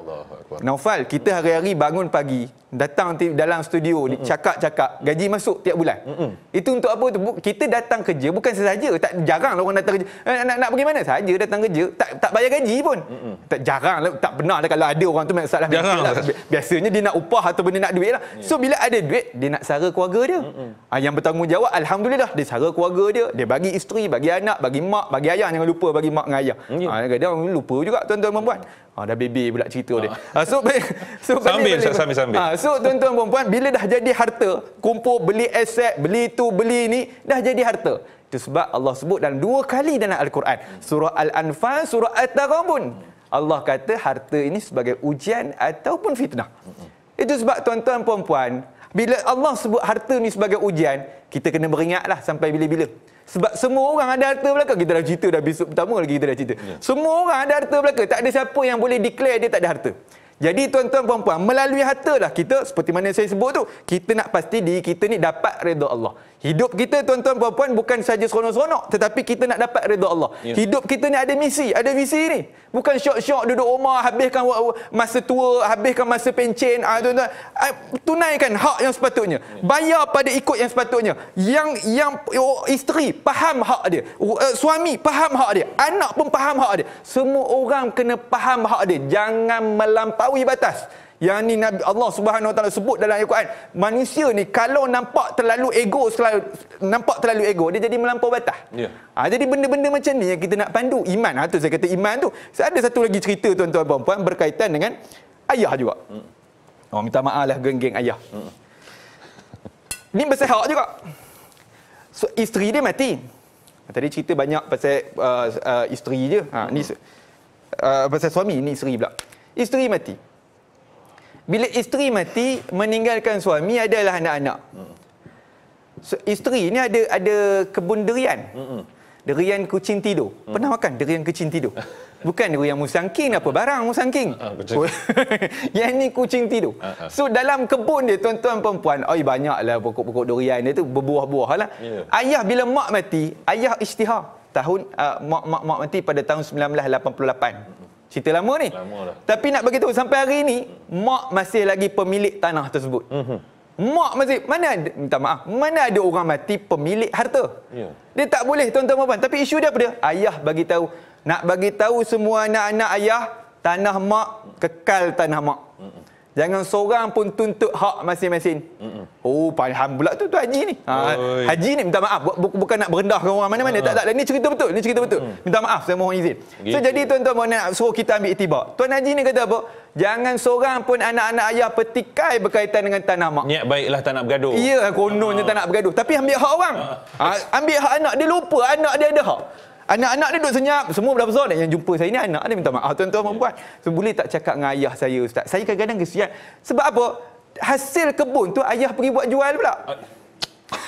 Naufal, kita hari-hari bangun pagi, datang dalam studio, mm -mm. cakap-cakap, gaji masuk tiap bulan. Mm -mm. Itu untuk apa? Tu? Kita datang kerja, bukan sahaja. Tak, jarang lah orang datang kerja. Eh, nak, nak pergi mana? Saja datang kerja. Tak, tak bayar gaji pun. Mm -mm. Tak, jarang. Lah. Tak benar lah kalau ada orang tu masalah. Jarang. Lah. Biasanya dia nak upah atau benda nak duit lah. Yeah. So, bila ada duit, dia nak sara keluarga dia. Mm -mm. Ha, yang bertanggungjawab, Alhamdulillah, dia sara keluarga dia. Dia bagi isteri, bagi anak, bagi mak, bagi ayah. Jangan lupa bagi mak dengan ayah. Mm -hmm. ha, dia lupa aku juga tuan-tuan perempuan. Ha ah, dah baby pula cerita ha. dia. Ah. Ah, so so sambil sambil sambil. Ha so tuan-tuan perempuan bila dah jadi harta, kumpul beli aset, beli tu, beli ni dah jadi harta. Itu sebab Allah sebut dalam dua kali dalam al-Quran, surah Al-Anfal, surah At-Taghabun. Allah kata harta ini sebagai ujian ataupun fitnah. Itu sebab tuan-tuan perempuan bila Allah sebut harta ni sebagai ujian, kita kena beringatlah sampai bila-bila. Sebab semua orang ada harta belakang Kita dah cerita dah besok pertama lagi kita dah cerita yeah. Semua orang ada harta belakang Tak ada siapa yang boleh declare dia tak ada harta jadi tuan-tuan puan-puan, melalui harta lah kita seperti mana saya sebut tu, kita nak pasti diri kita ni dapat redha Allah. Hidup kita tuan-tuan puan-puan bukan saja seronok-seronok tetapi kita nak dapat redha Allah. Yeah. Hidup kita ni ada misi, ada visi ni. Bukan syok-syok duduk rumah habiskan masa tua, habiskan masa pencen, ah tuan-tuan ah, tunaikan hak yang sepatutnya. Ya. Bayar pada ikut yang sepatutnya. Yang yang oh, isteri faham hak dia. Uh, suami faham hak dia. Anak pun faham hak dia. Semua orang kena faham hak dia. Jangan melampaui batas. Yang ni Nabi Allah Subhanahu Wa Taala sebut dalam Al-Quran, manusia ni kalau nampak terlalu ego selalu nampak terlalu ego, dia jadi melampau batas. Ya. Ha, jadi benda-benda macam ni yang kita nak pandu iman. Ha tu saya kata iman tu. Saya ada satu lagi cerita tuan-tuan puan-puan berkaitan dengan ayah juga. Hmm. Oh minta maaf lah geng-geng ayah. Hmm. Ni bersehak juga. So, isteri dia mati. Ha, tadi cerita banyak pasal uh, uh, isteri je. Ha, ni, uh, pasal suami, ni isteri pula. Isteri mati. Bila isteri mati, meninggalkan suami adalah anak-anak. So, isteri ni ada ada kebun durian. Durian kucing tidur. Mm. Pernah makan durian kucing tidur? Bukan durian musang king apa barang musang king. Ah, Yang ni kucing tidur. Ah, ah. So dalam kebun dia tuan-tuan perempuan, oi banyaklah pokok-pokok durian dia tu berbuah-buah lah. Ya. Ayah bila mak mati, ayah isytihar tahun mak mak mak mati pada tahun 1988. Cerita lama ni. Lama Tapi nak bagi tahu sampai hari ni mak masih lagi pemilik tanah tersebut. Mm-hmm. Mak masih mana ada, minta maaf, mana ada orang mati pemilik harta? Yeah. Dia tak boleh tuan-tuan puan Tapi isu dia apa dia? Ayah bagi tahu, nak bagi tahu semua anak-anak ayah, tanah mak kekal tanah mak. Mm-hmm. Jangan seorang pun tuntut hak masing-masing. Mm-mm. Oh, paham pula tu, tu haji ni. Ha, haji ni minta maaf. Bukan nak berendahkan orang mana-mana. Ha. Tak, tak. Ini lah, cerita betul. Ini cerita betul. mm Minta maaf, saya mohon izin. Gitu. So, jadi tuan-tuan mohon nak suruh kita ambil itibar. Tuan Haji ni kata apa? Jangan seorang pun anak-anak ayah petikai berkaitan dengan tanah mak. Niat baiklah tak nak bergaduh. Ya, kononnya ha. tak nak bergaduh. Tapi ambil hak orang. Ha, ambil hak anak. Dia lupa anak dia ada hak. Anak-anak dia duduk senyap, semua berapa zon yang jumpa saya ni anak dia minta maaf tuan-tuan perempuan. So boleh tak cakap dengan ayah saya ustaz? Saya kadang-kadang kesian. Sebab apa? Hasil kebun tu ayah pergi buat jual pula.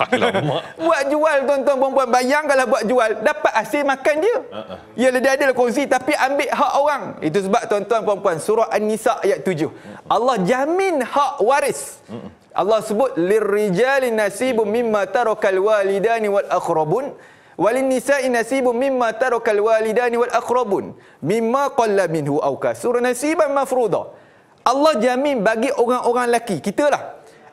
Alamak. buat jual tuan-tuan perempuan bayang kalau buat jual dapat hasil makan dia uh-uh. ya dia ada lah kongsi tapi ambil hak orang itu sebab tuan-tuan perempuan surah An-Nisa ayat 7 uh-uh. Allah jamin hak waris uh-uh. Allah sebut lirrijali nasibum mimma tarakal walidani wal akhrabun Walin nisa'i nasibun mimma tarakal walidani wal aqrabun mimma qalla minhu aw kasur nasiban mafruḍa. Allah jamin bagi orang-orang lelaki, kita lah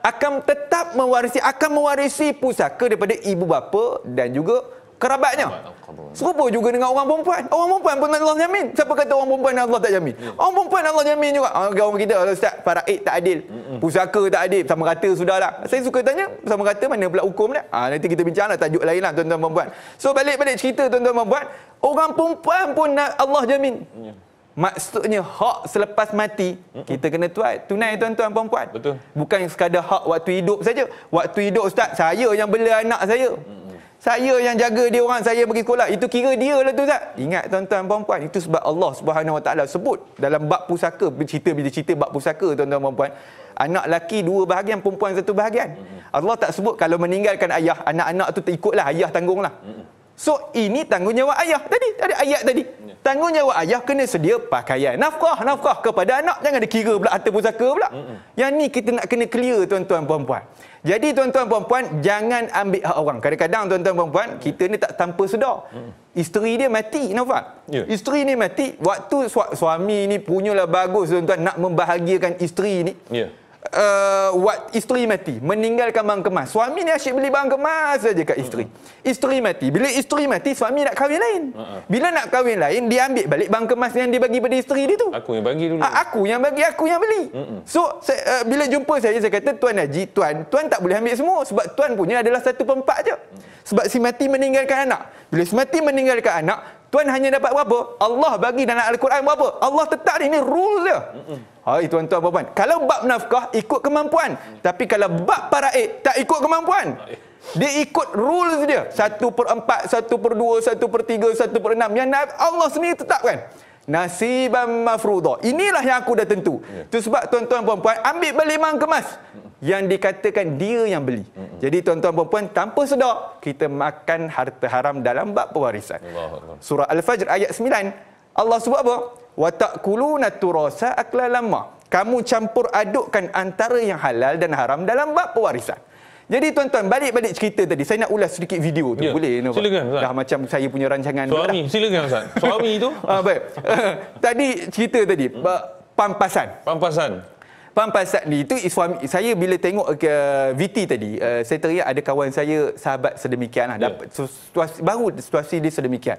akan tetap mewarisi akan mewarisi pusaka daripada ibu bapa dan juga kerabatnya. Serupa juga dengan orang perempuan. Orang perempuan pun Allah jamin. Siapa kata orang perempuan Allah tak jamin? Hmm. Orang perempuan Allah jamin juga. Ah, orang, orang kita, Ustaz, faraid tak adil. Hmm. Pusaka tak adil. Sama rata sudah lah. Saya suka tanya, sama rata mana pula hukum ni? Ha, ah, nanti kita bincanglah tajuk lainlah lah tuan-tuan perempuan. So balik-balik cerita tuan-tuan perempuan. Orang perempuan pun nak Allah jamin. Hmm. Maksudnya hak selepas mati Mm-mm. kita kena tuat tunai tuan-tuan puan-puan. Betul. Bukan sekadar hak waktu hidup saja. Waktu hidup ustaz saya yang bela anak saya. Mm-mm. Saya yang jaga dia orang, saya pergi sekolah. Itu kira dia lah tu Ustaz. Ingat tuan-tuan puan-puan, itu sebab Allah Subhanahu Wa Taala sebut dalam bab pusaka, bercerita bila cerita bab pusaka tuan-tuan puan-puan. Anak lelaki dua bahagian, perempuan satu bahagian. Allah tak sebut kalau meninggalkan ayah, anak-anak tu ikutlah ayah tanggunglah. So ini tanggungjawab ayah tadi ada ayat tadi tanggungjawab ayah kena sedia pakaian nafkah nafkah kepada anak jangan dikira pula harta pusaka pula yang ni kita nak kena clear tuan-tuan puan-puan jadi tuan-tuan puan-puan jangan ambil hak orang. Kadang-kadang tuan-tuan puan-puan kita ni tak tanpa sedar. Isteri dia mati, nampak? Yeah. Isteri ni mati waktu su- suami ni punyalah bagus tuan-tuan nak membahagiakan isteri ni. Yeah uh, eh, what isteri mati meninggalkan bang kemas suami ni asyik beli bang kemas saja kat isteri uh-huh. isteri mati bila isteri mati suami nak kahwin lain uh-huh. bila nak kahwin lain dia ambil balik bang kemas yang dia bagi pada isteri dia tu aku yang bagi dulu uh, aku yang bagi aku yang beli uh-huh. so saya, uh, bila jumpa saya saya kata tuan haji tuan tuan tak boleh ambil semua sebab tuan punya adalah satu pempat je uh-huh. sebab si mati meninggalkan anak bila si mati meninggalkan anak Tuan hanya dapat berapa? Allah bagi dalam Al-Quran berapa? Allah tetap ni, ni rule dia. Hai tuan-tuan puan-puan. Kalau bab nafkah ikut kemampuan. Tapi kalau bab paraid tak ikut kemampuan. Dia ikut rules dia. Satu per empat, satu per dua, satu per tiga, satu per enam. Yang Allah sendiri tetapkan nasiban mafruḍa. Inilah yang aku dah tentu. Itu ya. sebab tuan-tuan puan-puan ambil berlimang kemas yang dikatakan dia yang beli. Mm -mm. Jadi tuan-tuan puan-puan tanpa sedar kita makan harta haram dalam bab pewarisan. Surah Al-Fajr ayat 9. Allah sebut apa? Wa taquluna turasa aklalamma. Kamu campur adukkan antara yang halal dan haram dalam bab pewarisan. Jadi tuan-tuan, balik-balik cerita tadi. Saya nak ulas sedikit video tu. Yeah. Boleh? Nampak? Silakan, Dah macam saya punya rancangan. Suami, dah. silakan, Ustaz. Suami tu. Ah, baik. tadi cerita tadi. Pampasan. Pampasan. Pan Pasat ni itu eh, suami saya bila tengok eh, ke VT tadi uh, saya teriak ada kawan saya sahabat sedemikian lah, yeah. situasi baru situasi dia sedemikian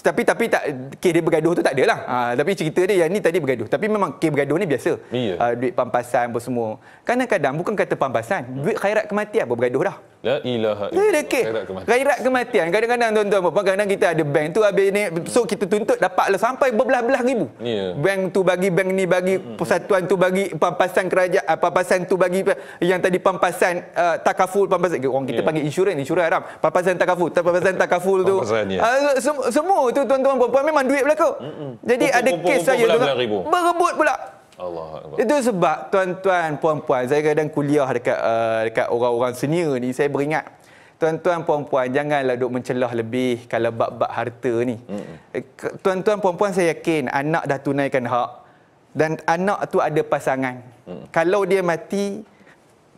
tapi tapi tak okay, dia bergaduh tu tak adalah uh, tapi cerita dia yang ni tadi bergaduh tapi memang kes bergaduh ni biasa yeah. uh, duit pampasan apa semua kadang-kadang bukan kata pampasan duit khairat kematian apa bergaduh dah La ilaha illallah. Gairat kematian. Gairat kematian. Kadang-kadang tuan-tuan pun kadang-kadang kita ada bank tu habis ni so kita tuntut dapatlah sampai berbelah-belah ribu. Yeah. Bank tu bagi, bank ni bagi, persatuan tu bagi, pampasan kerajaan, ah, pampasan tu bagi yang tadi pampasan uh, takaful pampasan orang kita yeah. panggil insurans, insurans haram. Pampasan takaful, pampasan takaful tu. Pampasan, yeah. Ya. uh, semua, semua tu tuan-tuan puan-puan memang duit belaka. Jadi ada kes saya tu berebut pula. Allah Allah. Itu sebab tuan-tuan puan-puan saya kadang kuliah dekat uh, dekat orang-orang senior ni saya beringat tuan-tuan puan-puan janganlah duk mencelah lebih kalau bab-bab harta ni. Mm-mm. Eh, tuan-tuan puan-puan saya yakin anak dah tunaikan hak dan anak tu ada pasangan. Mm. Kalau dia mati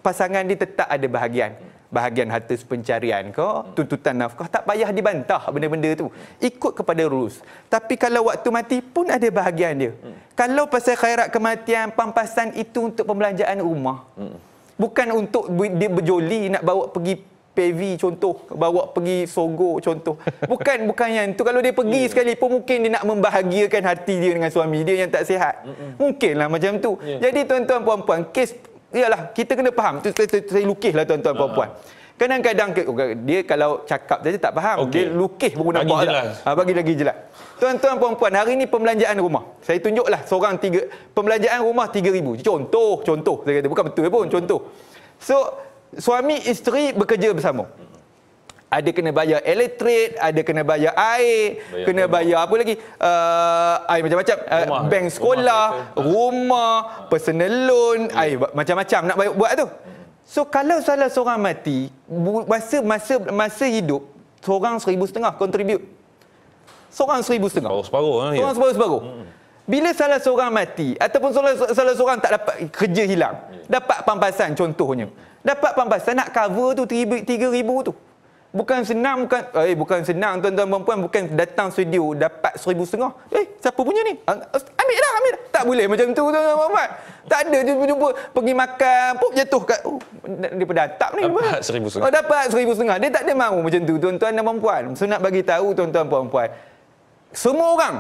pasangan dia tetap ada bahagian. Mm bahagian harta pencarian kau, hmm. tuntutan nafkah, tak payah dibantah benda-benda tu. Ikut kepada rules. Tapi kalau waktu mati pun ada bahagian dia. Hmm. Kalau pasal khairat kematian, pampasan itu untuk pembelanjaan rumah. Hmm. Bukan untuk dia berjoli nak bawa pergi PV contoh, bawa pergi Sogo contoh. Bukan, bukan yang itu. Kalau dia pergi yeah. Hmm. sekali pun mungkin dia nak membahagiakan hati dia dengan suami dia yang tak sihat. Mm-mm. Mungkinlah macam tu. Yeah. Jadi tuan-tuan, puan-puan, kes ialah kita kena faham. Itu saya, saya, saya lukislah tuan-tuan uh. puan-puan. Kadang-kadang dia kalau cakap saja tak faham. Okay. Dia lukis pun nak buat. Ha, bagi lagi jelas. Tuan-tuan puan-puan, hari ini pembelanjaan rumah. Saya tunjuklah seorang tiga, pembelanjaan rumah RM3,000. Contoh, contoh. Saya kata bukan betul pun, contoh. So, suami isteri bekerja bersama ada kena bayar elektrik, ada kena bayar air, bayar kena rumah. bayar apa lagi? Uh, air macam-macam, uh, bank sekolah, rumah, rumah personal loan, hmm. air macam-macam nak bayar, buat tu. So kalau salah seorang mati, masa masa masa hidup seorang seribu setengah contribute. Seorang seribu setengah. Separuh-separuh. Eh, ya. seorang separuh-separuh. Hmm. Bila salah seorang mati ataupun salah, salah seorang tak dapat kerja hilang, ya. dapat pampasan contohnya. Dapat pampasan nak cover tu 3,000 tu bukan senang bukan eh bukan senang tuan-tuan puan-puan bukan datang studio dapat seribu setengah. Eh siapa punya ni? Ambil dah, ambil Tak boleh macam tu tuan-tuan puan-puan. Tak ada jumpa-jumpa pergi makan, pun jatuh kat oh, daripada atap ni. Dapat seribu setengah. Oh, dapat seribu setengah. Dia tak ada mahu macam tu tuan-tuan dan puan-puan. So nak bagi tahu tuan-tuan puan-puan. Semua orang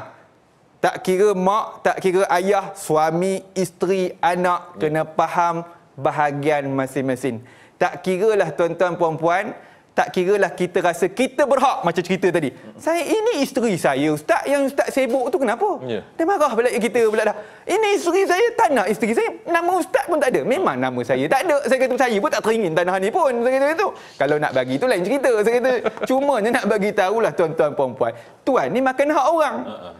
tak kira mak, tak kira ayah, suami, isteri, anak kena faham bahagian masing-masing. Tak kiralah tuan-tuan puan-puan, tak kira lah kita rasa kita berhak macam cerita tadi. Saya ini isteri saya, ustaz yang ustaz sibuk tu kenapa? Yeah. Dia marah pula kita pula dah. Ini isteri saya, tak nak isteri saya. Nama ustaz pun tak ada. Memang nama saya tak ada. Saya kata saya pun tak teringin tanah ni pun. Saya kata itu. Kalau nak bagi tu lain cerita. Saya kata cuma nak bagi tahulah tuan-tuan puan-puan. Tuan ni makan hak orang. Ha, ha.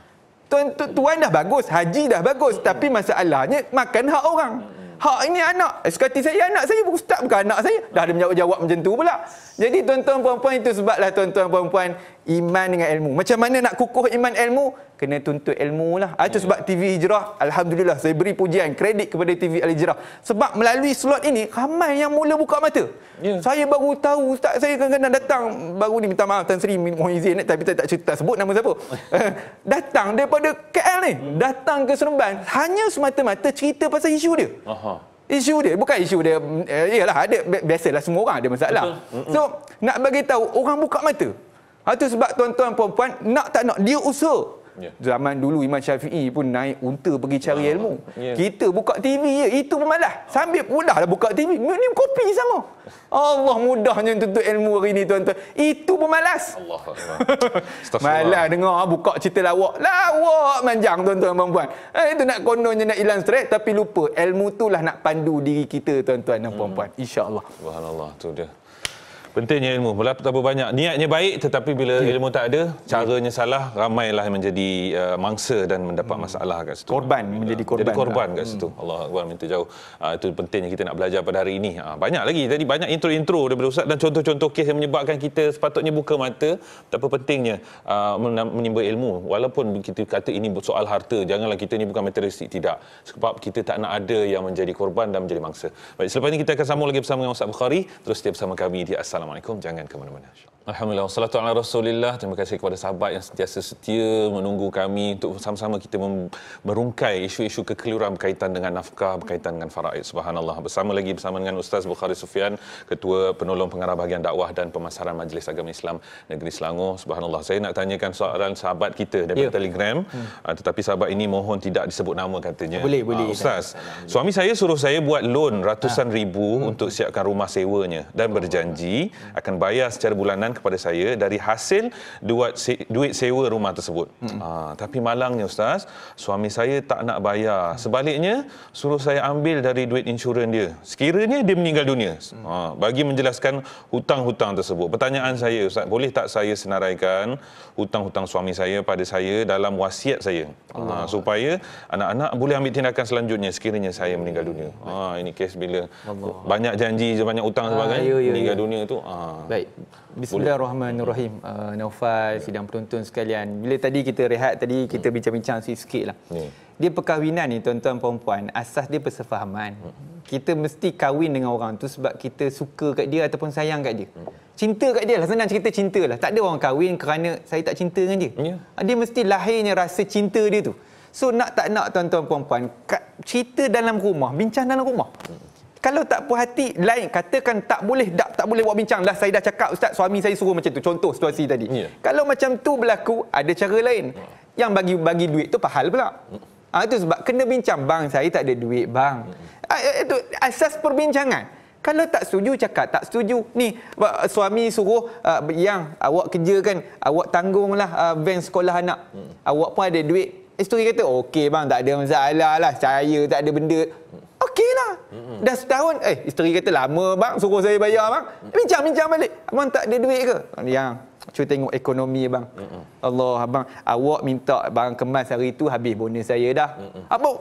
Tuan, tuan dah bagus, haji dah bagus. Tapi masalahnya makan hak orang. Hak ini anak. Eh, Sekali saya anak saya bukan ustaz bukan anak saya. Dah ada menjawab-jawab macam tu pula. Jadi tuan-tuan puan-puan itu sebablah tuan-tuan puan-puan iman dengan ilmu. Macam mana nak kukuh iman ilmu? kena tuntut ilmu lah. Ha, ah, itu sebab TV Hijrah, Alhamdulillah saya beri pujian, kredit kepada TV Al Hijrah. Sebab melalui slot ini, ramai yang mula buka mata. Yeah. Saya baru tahu, Ustaz, saya kadang-kadang datang, baru ni minta maaf Tan Sri, mohon izin, eh, tapi saya tak cerita sebut nama siapa. Eh, datang daripada KL ni, hmm. datang ke Seremban, hanya semata-mata cerita pasal isu dia. Aha. Isu dia bukan isu dia eh, iyalah ada biasalah semua orang ada masalah. So nak bagi tahu orang buka mata. Ha tu sebab tuan-tuan puan-puan nak tak nak dia usul. Yeah. Zaman dulu Imam Syafi'i pun naik unta pergi cari oh. ilmu. Yeah. Kita buka TV je, itu pun malas. Sambil mudah lah buka TV, minum kopi sama. Allah mudahnya tuntut ilmu hari ni tuan-tuan. Itu pun malas. Allah. Allah. malas dengar ah, buka cerita lawak. Lawak manjang tuan-tuan dan puan-puan. Eh, itu nak kononnya nak hilang stres tapi lupa ilmu tu lah nak pandu diri kita tuan-tuan dan puan-puan. Hmm. insya Subhanallah tu dia. Pentingnya ilmu. Berapa banyak niatnya baik tetapi bila yeah. ilmu tak ada, caranya yeah. salah, ramailah menjadi uh, mangsa dan mendapat hmm. masalah kat situ. Korban menjadi korban. Jadi korban kat hmm. situ. Hmm. Allah Akbar minta jauh. Uh, itu pentingnya kita nak belajar pada hari ini. Uh, banyak lagi tadi banyak intro-intro daripada ustaz dan contoh-contoh kes yang menyebabkan kita sepatutnya buka mata tapi pentingnya uh, ah, menimba ilmu. Walaupun kita kata ini soal harta, janganlah kita ini bukan materialistik tidak. Sebab kita tak nak ada yang menjadi korban dan menjadi mangsa. Baik, selepas ini kita akan sambung lagi bersama dengan Ustaz Bukhari. Terus setiap bersama kami di Assalamualaikum. Assalamualaikum. Jangan ke mana-mana. Alhamdulillah wassalatu ala Rasulillah. Terima kasih kepada sahabat yang sentiasa setia menunggu kami untuk sama-sama kita merungkai isu-isu kekeliruan berkaitan dengan nafkah, berkaitan dengan faraid. Subhanallah. Bersama lagi bersama dengan Ustaz Bukhari Sufian, Ketua Penolong Pengarah Bahagian Dakwah dan Pemasaran Majlis Agama Islam Negeri Selangor. Subhanallah. Saya nak tanyakan soalan sahabat kita dari ya. Telegram. Hmm. Ah, tetapi sahabat ini mohon tidak disebut nama katanya. Boleh, boleh. Ah, Ustaz. Ya. Suami saya suruh saya buat loan ah. ratusan ha. ribu hmm. untuk siapkan rumah sewanya dan berjanji akan bayar secara bulanan kepada saya dari hasil duit, se- duit sewa rumah tersebut. Hmm. Uh, tapi malangnya ustaz, suami saya tak nak bayar. Sebaliknya suruh saya ambil dari duit insurans dia. Sekiranya dia meninggal dunia. Hmm. Ah, bagi menjelaskan hutang-hutang tersebut. Pertanyaan saya ustaz, boleh tak saya senaraikan hutang-hutang suami saya pada saya dalam wasiat saya? Uh, supaya anak-anak boleh ambil tindakan selanjutnya sekiranya saya meninggal dunia. Ah ini kes bila Allah. banyak janji, banyak hutang sebagainya uh, ya, meninggal ya. dunia tu. Uh, Baik. Bismillah. Boleh. Bismillahirrahmanirrahim. Uh, Naufal, yeah. sidang penonton sekalian. Bila tadi kita rehat tadi, kita hmm. bincang-bincang sikit-sikit lah. Yeah. Dia perkahwinan ni, tuan-tuan perempuan, asas dia persefahaman. Hmm. Kita mesti kahwin dengan orang tu sebab kita suka kat dia ataupun sayang kat dia. Hmm. Cinta kat dia lah. Senang cerita cinta lah. Tak ada orang kahwin kerana saya tak cinta dengan dia. Yeah. Ya. Dia mesti lahirnya rasa cinta dia tu. So nak tak nak tuan-tuan perempuan, cerita dalam rumah, bincang dalam rumah. Hmm. Kalau tak puas hati, lain. Katakan tak boleh, tak, tak boleh buat bincang. Lah saya dah cakap, Ustaz, suami saya suruh macam tu. Contoh situasi tadi. Yeah. Kalau macam tu berlaku, ada cara lain. Yeah. Yang bagi bagi duit tu pahal pula. Yeah. Ya. Ha, itu sebab kena bincang. Bang, saya tak ada duit, bang. Yeah. Ya. Ha, eh, itu asas perbincangan. Kalau tak setuju, cakap tak setuju. Ni, suami suruh, uh, yang awak kerja kan, awak tanggunglah uh, van sekolah anak. Yeah. Awak pun ada duit. Isteri kata, okey bang, tak ada masalah lah. Saya tak ada benda. Okey lah. Mm-hmm. Dah setahun. Eh, isteri kata lama bang. Suruh saya bayar bang. Bincang-bincang balik. Abang tak ada duit ke? Yang ya. cuba tengok ekonomi bang. Mm-hmm. Allah abang. Awak minta barang kemas hari tu habis bonus saya dah. Mm-hmm. Abang,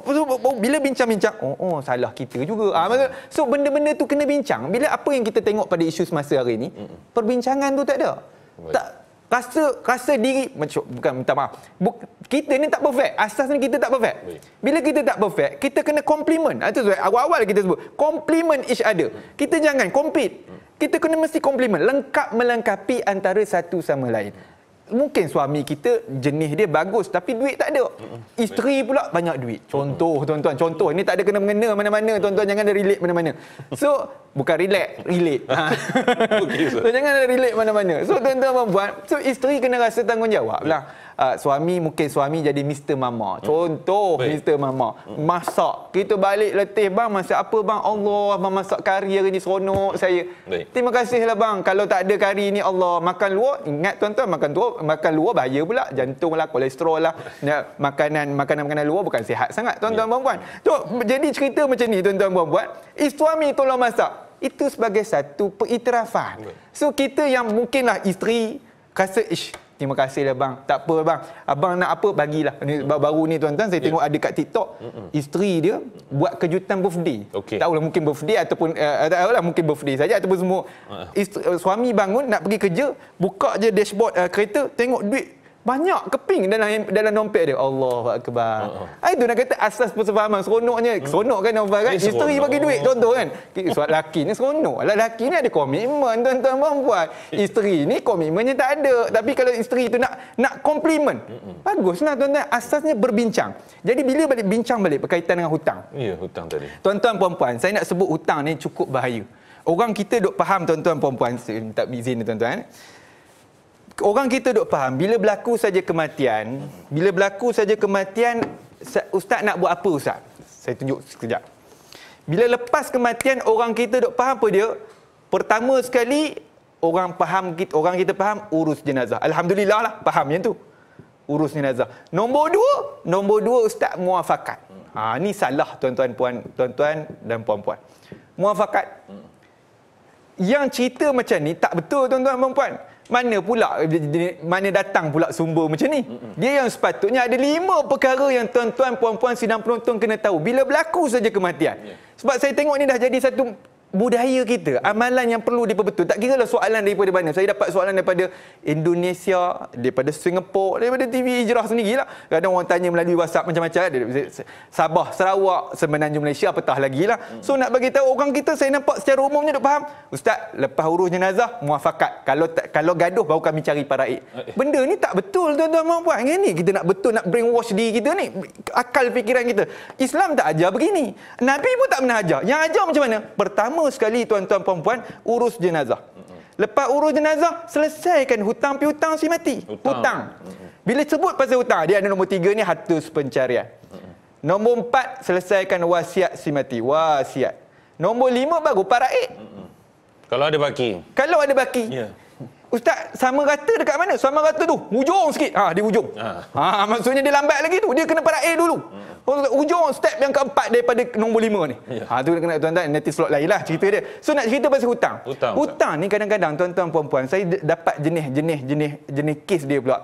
bila bincang-bincang. Oh, oh salah kita juga. Mm-hmm. so, benda-benda tu kena bincang. Bila apa yang kita tengok pada isu semasa hari ni. Mm-hmm. Perbincangan tu tak ada. Tak rasa rasa diri macam bukan minta maaf Buk, kita ni tak perfect asas ni kita tak perfect bila kita tak perfect kita kena compliment itu ah, sebab awal-awal kita sebut compliment each other kita jangan compete kita kena mesti compliment lengkap melengkapi antara satu sama lain mungkin suami kita jenis dia bagus tapi duit tak ada isteri pula banyak duit contoh tuan-tuan contoh ni tak ada kena mengena mana-mana tuan-tuan jangan ada relate mana-mana so Bukan relax, relate. Ha. so, jangan relate mana-mana. So, tuan-tuan perempuan, so isteri kena rasa tanggungjawab lah. Uh, suami, mungkin suami jadi Mr. Mama. Hmm. Contoh Baik. Mr. Mama. Hmm. Masak. Kita balik letih, bang. Masak apa, bang? Allah, abang masak kari hari ni seronok saya. Baik. Terima kasih lah, bang. Kalau tak ada kari ni, Allah. Makan luar, ingat tuan-tuan, makan luar, makan luar bahaya pula. Jantung lah, kolesterol lah. Makanan, makanan-makanan luar bukan sihat sangat, tuan-tuan perempuan. Ya. Tu, jadi cerita macam ni, tuan-tuan perempuan. Is suami tolong masak itu sebagai satu peritrafan. So kita yang mungkinlah isteri rasa ish terima kasihlah bang. Tak apa bang. Abang nak apa bagilah. Ni hmm. baru ni tuan-tuan saya yeah. tengok ada kat TikTok isteri dia buat kejutan birthday. Okay. Tak tahulah mungkin birthday ataupun uh, tak tahulah mungkin birthday saja ataupun semua ha. isteri, eh, suami bangun nak pergi kerja buka je dashboard uh, kereta tengok duit banyak keping dalam dalam dompet dia. Allahuakbar. Uh-huh. Oh, oh. ah, itu nak kata asas persefahaman seronoknya. Hmm. Seronok kan novel kan? Eh, Isteri bagi duit contoh kan. Sebab lelaki ni seronok. laki ni ada komitmen tuan-tuan perempuan. Isteri ni komitmennya tak ada. Tapi kalau isteri tu nak nak compliment. Baguslah tuan-tuan asasnya berbincang. Jadi bila balik bincang balik berkaitan dengan hutang. Ya, hutang tadi. Tuan-tuan perempuan, saya nak sebut hutang ni cukup bahaya. Orang kita dok faham tuan-tuan perempuan tak izin tuan-tuan. Eh orang kita duk faham bila berlaku saja kematian, bila berlaku saja kematian ustaz nak buat apa ustaz? Saya tunjuk sekejap. Bila lepas kematian orang kita duk faham apa dia? Pertama sekali orang faham kita orang kita faham urus jenazah. Alhamdulillah lah faham yang tu. Urus jenazah. Nombor dua, nombor dua ustaz muafakat. Ha, ni salah tuan-tuan puan, tuan-tuan dan puan-puan. Muafakat. Yang cerita macam ni tak betul tuan-tuan dan puan-puan mana pula mana datang pula sumber macam ni dia yang sepatutnya ada lima perkara yang tuan-tuan puan-puan sidang penonton kena tahu bila berlaku saja kematian ya. sebab saya tengok ni dah jadi satu budaya kita, amalan yang perlu diperbetul. Tak kira lah soalan daripada mana. Saya dapat soalan daripada Indonesia, daripada Singapura, daripada TV Hijrah sendiri lah. Kadang orang tanya melalui WhatsApp macam-macam. Sabah, Sarawak, Semenanjung Malaysia, apatah lagi lah. So nak bagi tahu orang kita, saya nampak secara umumnya duk faham. Ustaz, lepas urus jenazah, muafakat. Kalau kalau gaduh, baru kami cari paraik. Eh. Benda ni tak betul tuan-tuan mahu buat. Ni, kita nak betul nak brainwash diri kita ni. Akal fikiran kita. Islam tak ajar begini. Nabi pun tak pernah ajar. Yang ajar macam mana? Pertama, sekali tuan-tuan puan-puan urus jenazah. Lepas urus jenazah, selesaikan hutang piutang si mati. Hutang. hutang. Bila sebut pasal hutang, dia ada nombor tiga ni harta pencarian. Nombor empat, selesaikan wasiat si mati. Wasiat. Nombor lima baru paraid. Kalau ada baki. Kalau ada baki. Yeah. Ustaz sama rata dekat mana? Sama rata tu hujung sikit. Ha di hujung. Ha, ha maksudnya dia lambat lagi tu. Dia kena para A dulu. Hmm. Hujung step yang keempat daripada nombor lima ni. Ya. Ha tu kena tuan-tuan nanti slot lain lah cerita dia. So nak cerita pasal hutang. Hutang, hutang ni kadang-kadang tuan-tuan puan-puan saya dapat jenis-jenis jenis jenis kes dia pula.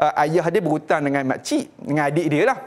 Uh, ayah dia berhutang dengan mak cik, dengan adik dia lah.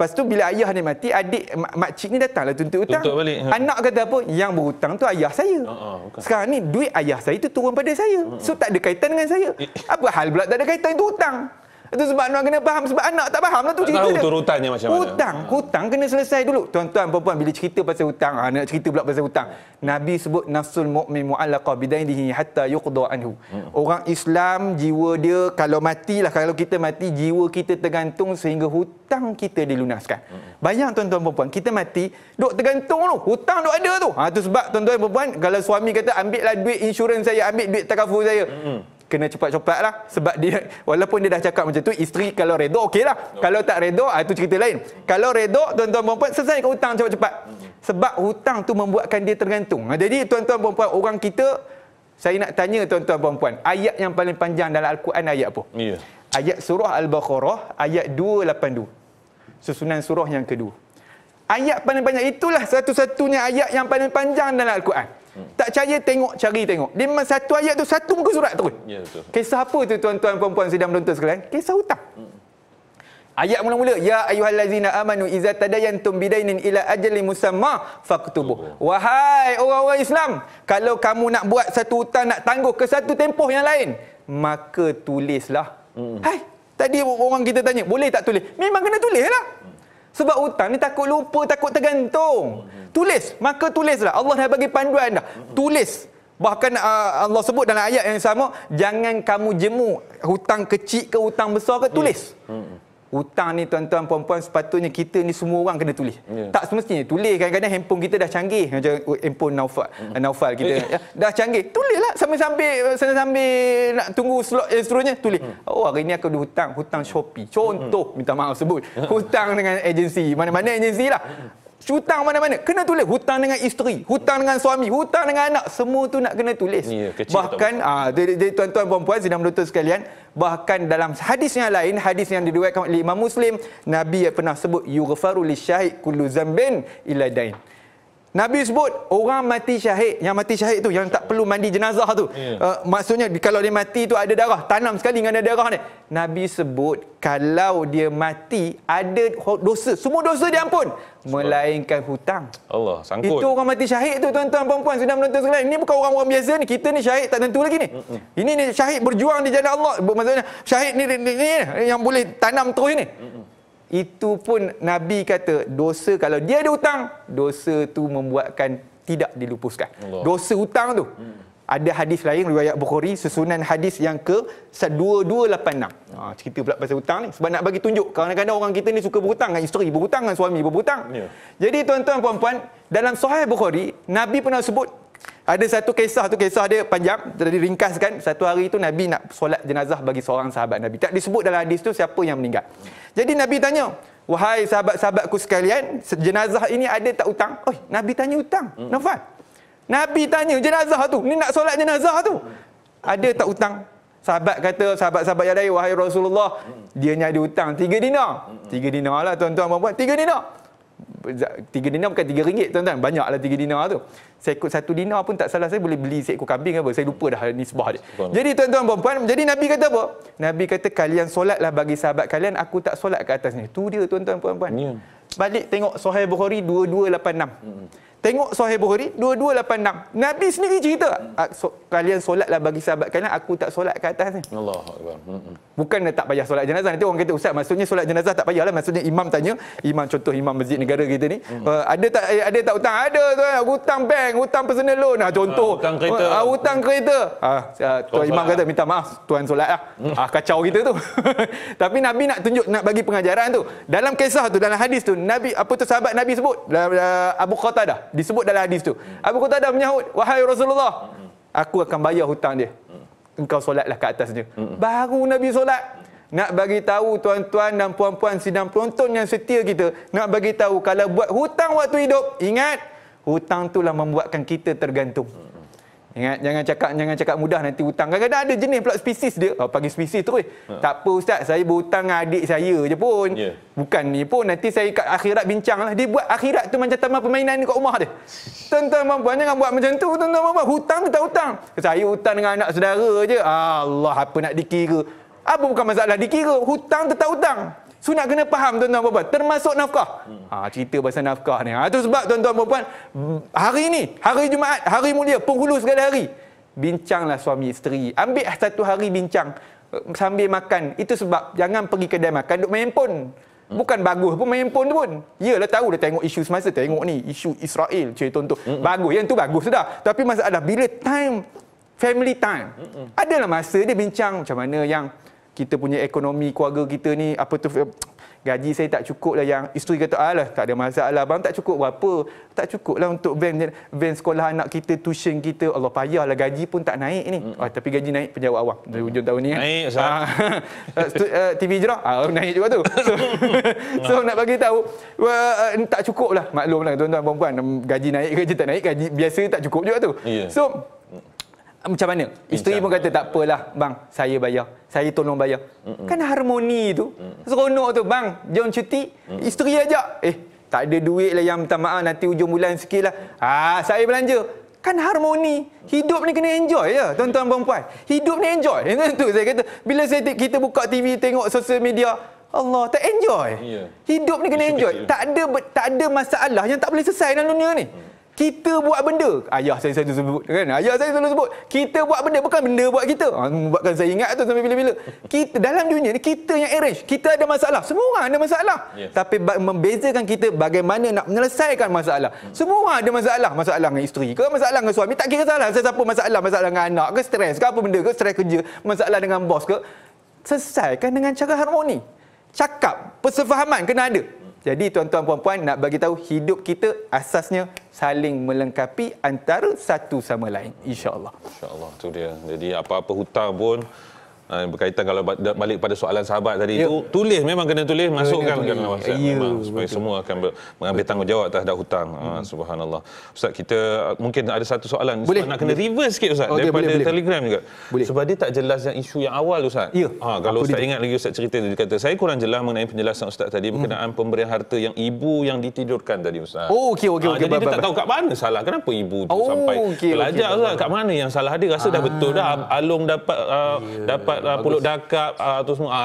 Lepas tu bila ayah ni mati, adik mak, makcik ni datanglah tuntut hutang. Tuntut balik. Ha. Anak kata apa? Yang berhutang tu ayah saya. Uh-uh, Sekarang ni duit ayah saya tu turun pada saya. Uh-uh. So tak ada kaitan dengan saya. Eh. Apa hal pula tak ada kaitan itu hutang? Itu sebab tuan kena faham sebab anak tak faham lah tu cerita. Tahu turutannya macam mana. Hutang, hutang kena selesai dulu. Tuan-tuan puan bila cerita pasal hutang, ha, nak cerita pula pasal hutang. Nabi sebut nafsul mu'min mu'allaqa bidainihi hatta yuqda anhu. Hmm. Orang Islam jiwa dia kalau matilah kalau kita mati jiwa kita tergantung sehingga hutang kita dilunaskan. Hmm. Bayang tuan-tuan puan kita mati duk tergantung tu, hutang duk ada tu. Ha tu sebab tuan-tuan puan kalau suami kata ambillah duit insurans saya, ambil duit takaful saya. Hmm kena cepat-cepat lah sebab dia walaupun dia dah cakap macam tu isteri kalau redo okey lah no. kalau tak redo ah, itu cerita lain kalau redo tuan-tuan perempuan selesaikan hutang cepat-cepat hmm. sebab hutang tu membuatkan dia tergantung ah, jadi tuan-tuan perempuan orang kita saya nak tanya tuan-tuan perempuan ayat yang paling panjang dalam Al-Quran ayat apa? Yeah. ayat surah Al-Baqarah ayat 282 susunan surah yang kedua ayat paling banyak itulah satu-satunya ayat yang paling panjang dalam Al-Quran Hmm. Tak percaya tengok cari tengok. Dia memang satu ayat tu satu muka surat terus. Ya betul. Kisah apa tu tuan-tuan puan-puan sedang menonton sekalian? Kisah hutang. Hmm. Ayat mula-mula ya ayyuhallazina amanu iza tadayantum bidainin ila ajalin musamma faktubuh. Wahai orang-orang Islam, kalau kamu nak buat satu hutang nak tangguh ke satu tempoh yang lain, maka tulislah. Hmm. Hai, tadi orang kita tanya, boleh tak tulis? Memang kena tulislah. Hmm. Sebab hutang ni takut lupa, takut tergantung. Tulis, maka tulislah. Allah dah bagi panduan dah. Tulis. Bahkan uh, Allah sebut dalam ayat yang sama, jangan kamu jemu hutang kecil ke hutang besar ke, tulis. Hmm. Hmm hutang ni tuan-tuan puan-puan sepatutnya kita ni semua orang kena tulis. Yeah. Tak semestinya tulis kadang-kadang handphone kita dah canggih macam oh, handphone Naufal hmm. eh, Naufal kita ya. Ya, dah canggih. Tulislah sambil-sambil eh, sambil nak tunggu slot eh, seterusnya tulis. Mm. Oh hari ni aku ada hutang, hutang Shopee. Contoh mm. minta maaf sebut. hutang dengan agensi, mana-mana agensi lah. Hmm hutang mana-mana kena tulis hutang dengan isteri hutang dengan suami hutang dengan anak semua tu nak kena tulis yeah, bahkan ah, jadi uh, tuan-tuan puan-puan sidang menonton sekalian bahkan dalam hadis yang lain hadis yang diriwayatkan oleh Imam Muslim Nabi pernah sebut yughfaru lisyahid kullu zambin ila dain Nabi sebut orang mati syahid yang mati syahid tu yang tak perlu mandi jenazah tu. Yeah. Ya. Uh, maksudnya kalau dia mati tu ada darah, tanam sekali dengan ada darah ni. Nabi sebut kalau dia mati ada dosa, semua dosa dia diampun melainkan hutang. Allah sangkut. Itu orang mati syahid tu tuan-tuan puan sudah menonton sekalian. Ini bukan orang-orang biasa ni. Kita ni syahid tak tentu lagi ni. Mm-mm. Ini ni syahid berjuang di jalan Allah. Maksudnya syahid ni, ni, ni, ni yang boleh tanam terus ni. Mm-mm. Itu pun Nabi kata dosa kalau dia ada hutang, dosa tu membuatkan tidak dilupuskan. Allah. Dosa hutang tu. Hmm. Ada hadis lain riwayat Bukhari susunan hadis yang ke 2286. Ha cerita pula pasal hutang ni sebab nak bagi tunjuk kadang-kadang orang kita ni suka berhutang dengan isteri, berhutang dengan suami, berhutang. Yeah. Jadi tuan-tuan puan-puan dalam sahih Bukhari Nabi pernah sebut ada satu kisah tu kisah dia panjang tadi ringkaskan satu hari tu Nabi nak solat jenazah bagi seorang sahabat Nabi. Tak disebut dalam hadis tu siapa yang meninggal. Jadi Nabi tanya, "Wahai sahabat-sahabatku sekalian, jenazah ini ada tak hutang?" Oi, Nabi tanya hutang. Hmm. Nafal. Nabi tanya jenazah tu, ni nak solat jenazah tu. Ada tak hutang? Sahabat kata, sahabat-sahabat yang lain, wahai Rasulullah, hmm. dia ni ada hutang tiga dinar. Hmm. Tiga dinar lah tuan-tuan, puan Tiga dinar. Tiga dinar bukan tiga ringgit tuan-tuan banyaklah tiga dinar tu seekor satu dinar pun tak salah saya boleh beli seekor kambing apa saya lupa dah nisbah dia jadi tuan-tuan puan-puan jadi nabi kata apa nabi kata kalian solatlah bagi sahabat kalian aku tak solat ke atasnya tu dia tuan-tuan puan-puan ya. balik tengok sahih bukhari 2286 mm-hmm. Tengok Sahih Bukhari 2286. Nabi sendiri cerita, ah, so, kalian solatlah bagi sahabat kalian, aku tak solat ke atas ni. Allah Bukan tak payah solat jenazah. Nanti orang kata, Ustaz, maksudnya solat jenazah tak payahlah. Maksudnya imam tanya, imam contoh imam masjid negara kita ni, hmm. uh, ada tak eh, ada tak hutang? Ada tu hutang bank, hutang personal loan lah contoh. Uh, hutang kereta. Uh, hutang kereta. Uh, uh, tuan imam kata, minta maaf, tuan solat lah. Hmm. Uh, kacau kita tu. Tapi Nabi nak tunjuk, nak bagi pengajaran tu. Dalam kisah tu, dalam hadis tu, Nabi apa tu sahabat Nabi sebut? Uh, Abu Qatadah disebut dalam hadis tu. Abu Qatadah menyahut, "Wahai Rasulullah, aku akan bayar hutang dia. Engkau solatlah ke atasnya." Baru Nabi solat. Nak bagi tahu tuan-tuan dan puan-puan sidang penonton yang setia kita, nak bagi tahu kalau buat hutang waktu hidup, ingat hutang itulah membuatkan kita tergantung. Hmm. Ingat jangan cakap jangan cakap mudah nanti hutang. Kadang-kadang ada jenis pula spesies dia. Oh, panggil spesies terus. Eh. Ha. Tak apa ustaz, saya berhutang dengan adik saya je pun. Yeah. Bukan ni pun nanti saya kat akhirat bincang lah. Dia buat akhirat tu macam taman permainan dekat rumah dia. Tuan-tuan puan-puan jangan buat macam tu. Tuan-tuan puan-puan hutang tak hutang. Saya hutang dengan anak saudara je. Allah apa nak dikira. Apa bukan masalah dikira? Hutang tetap hutang. So nak kena faham tuan-tuan puan-puan, termasuk nafkah. Hmm. Ha cerita pasal nafkah ni. Ha tu sebab tuan-tuan puan-puan hari ni, hari Jumaat, hari mulia, penghulu segala hari. Bincanglah suami isteri. Ambil satu hari bincang eh, sambil makan. Itu sebab jangan pergi kedai makan duk main pun, hmm. Bukan bagus pun main pun tu pun. Yalah tahu dah tengok isu semasa, tengok ni isu Israel, cerita tuan-tuan. Hmm. Bagus, yang tu bagus sudah. Tapi masalah bila time family time. Adalah masa dia bincang macam mana yang kita punya ekonomi keluarga kita ni apa tu eh, gaji saya tak cukup lah yang isteri kata alah tak ada masalah abang tak cukup berapa tak cukup lah untuk van van sekolah anak kita tuition kita Allah payahlah gaji pun tak naik ni mm. oh, tapi gaji naik penjawat awam dari hujung tahun ni kan naik uh, TV jerah uh, naik juga tu so, so nak bagi tahu uh, tak cukup lah maklum lah tuan-tuan perempuan gaji naik gaji tak naik gaji biasa tak cukup juga tu yeah. so macam mana? Isteri pun kata tak apalah bang, saya bayar. Saya tolong bayar. Mm-mm. Kan harmoni tu. Seronok tu bang, jom cuti. Mm-mm. Isteri ajak. Eh, tak ada duit lah yang minta maaf nanti hujung bulan sikit lah. Ah, saya belanja. Kan harmoni. Hidup ni kena enjoy ya, tuan-tuan perempuan. Hidup ni enjoy. Itu tu saya kata. Bila saya, kita buka TV, tengok sosial media, Allah tak enjoy. Ya. Hidup ni kena enjoy. Tak ada tak ada masalah yang tak boleh selesai dalam dunia ni. Mm kita buat benda ayah saya selalu sebut kan ayah saya selalu sebut kita buat benda bukan benda buat kita ha, buatkan saya ingat tu sampai bila-bila kita dalam dunia ni kita yang arrange kita ada masalah semua orang ada masalah yes. tapi membezakan kita bagaimana nak menyelesaikan masalah hmm. semua orang ada masalah masalah dengan isteri ke masalah dengan suami tak kira salah saya siapa masalah masalah dengan anak ke stres ke apa benda ke stres kerja masalah dengan bos ke selesaikan dengan cara harmoni cakap persefahaman kena ada jadi tuan-tuan puan-puan nak bagi tahu hidup kita asasnya saling melengkapi antara satu sama lain insya-Allah. Insya-Allah tu dia. Jadi apa-apa hutang pun uh, berkaitan kalau balik pada soalan sahabat tadi itu tu ya. tulis memang kena tulis masukkan ya, dalam WhatsApp ya, memang betul. semua akan ber, mengambil betul. tanggungjawab terhadap hutang ha, hmm. subhanallah ustaz kita mungkin ada satu soalan boleh. nak kena reverse sikit ustaz okay, daripada boleh, telegram boleh. juga boleh. sebab dia tak jelas yang isu yang awal ustaz ya. ha kalau Apa ustaz dia? ingat lagi ustaz cerita dia kata saya kurang jelas mengenai penjelasan ustaz tadi hmm. berkenaan pemberian harta yang ibu yang ditidurkan tadi ustaz oh okey okey ha, okey jadi bye, dia tak tahu kat mana salah kenapa ibu tu oh, sampai pelajar ustaz kat mana yang salah dia rasa dah ah. betul dah along dapat uh, ya. dapat uh, pulut dakap uh, tu semua uh,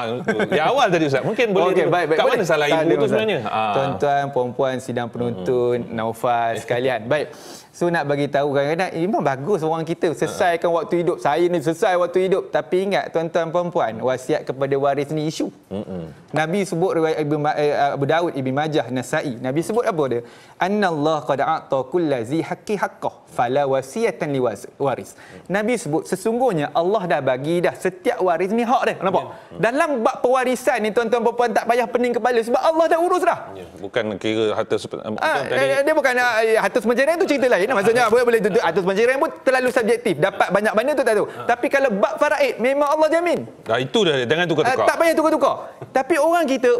ya awal tadi ustaz mungkin boleh okay, baik, baik, kat mana salah tak ibu tu sebenarnya tuan-tuan puan-puan sidang penuntut, hmm. Naufal sekalian baik So nak bagi tahu kan kadang eh, memang bagus orang kita selesaikan waktu hidup. Saya ni selesai waktu hidup. Tapi ingat tuan-tuan perempuan wasiat kepada waris ni isu. Mm-mm. Nabi sebut riwayat Ibn, eh, Abu Daud Ibn Majah Nasai. Nabi sebut apa dia? Annallah qad a'ta kullazi haqqi haqqah fala wasiatan liwas waris. Nabi sebut sesungguhnya Allah dah bagi dah setiap waris ni hak dia. Nampak? Yeah. Hmm. Dalam bab pewarisan ni tuan-tuan perempuan tak payah pening kepala sebab Allah dah urus dah. Yeah. Bukan kira harta sepenuhnya. Ah, dia, dia bukan uh, harta sepenuhnya tu cerita lain lain lah maksudnya boleh boleh tuntut atas penjiran pun terlalu subjektif dapat banyak benda tu tak tahu ha. tapi kalau bab faraid memang Allah jamin nah, itu dah jangan tukar-tukar eh, tak payah tukar-tukar tapi orang kita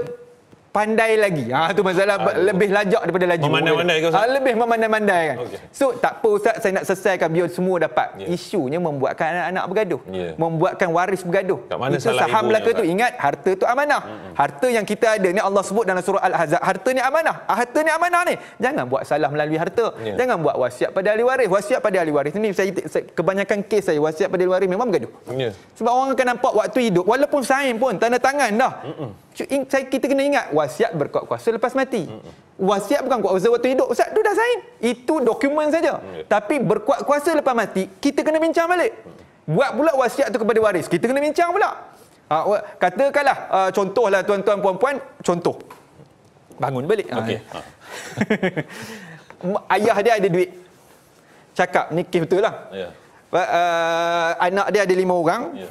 pandai lagi. Ha tu masalah Aduh. lebih lajak daripada laju. Memandai-mandai ke Ustaz? Ha, lebih memandai-mandai kan. Okay. So tak apa Ustaz saya nak selesaikan biar semua dapat. Yeah. Isunya membuatkan anak-anak bergaduh. Yeah. Membuatkan waris bergaduh. Mana Itu saham belaka tu. Ingat harta tu amanah. Mm-hmm. Harta yang kita ada ni Allah sebut dalam surah Al-Hazab. Harta ni amanah. Ah, harta ni amanah ni. Jangan buat salah melalui harta. Yeah. Jangan buat wasiat pada ahli waris. Wasiat pada ahli waris ni saya, saya kebanyakan kes saya wasiat pada ahli waris memang bergaduh. Yeah. Sebab orang akan nampak waktu hidup walaupun sign pun tanda tangan dah. Mm-hmm. Saya, kita kena ingat wasiat berkuat kuasa lepas mati. Wasiat bukan kuat kuasa waktu hidup. Ustaz, tu dah sign. Itu dokumen saja. Hmm. Ya. Tapi berkuat kuasa lepas mati, kita kena bincang balik. Buat pula wasiat tu kepada waris. Kita kena bincang pula. Ha, katakanlah, uh, contohlah tuan-tuan, puan-puan, contoh. Bangun balik. Ha, okay. Ya. Ha. Ayah dia ada duit. Cakap, nikah betul lah. Yeah. Ya. Uh, anak dia ada lima orang. Yeah.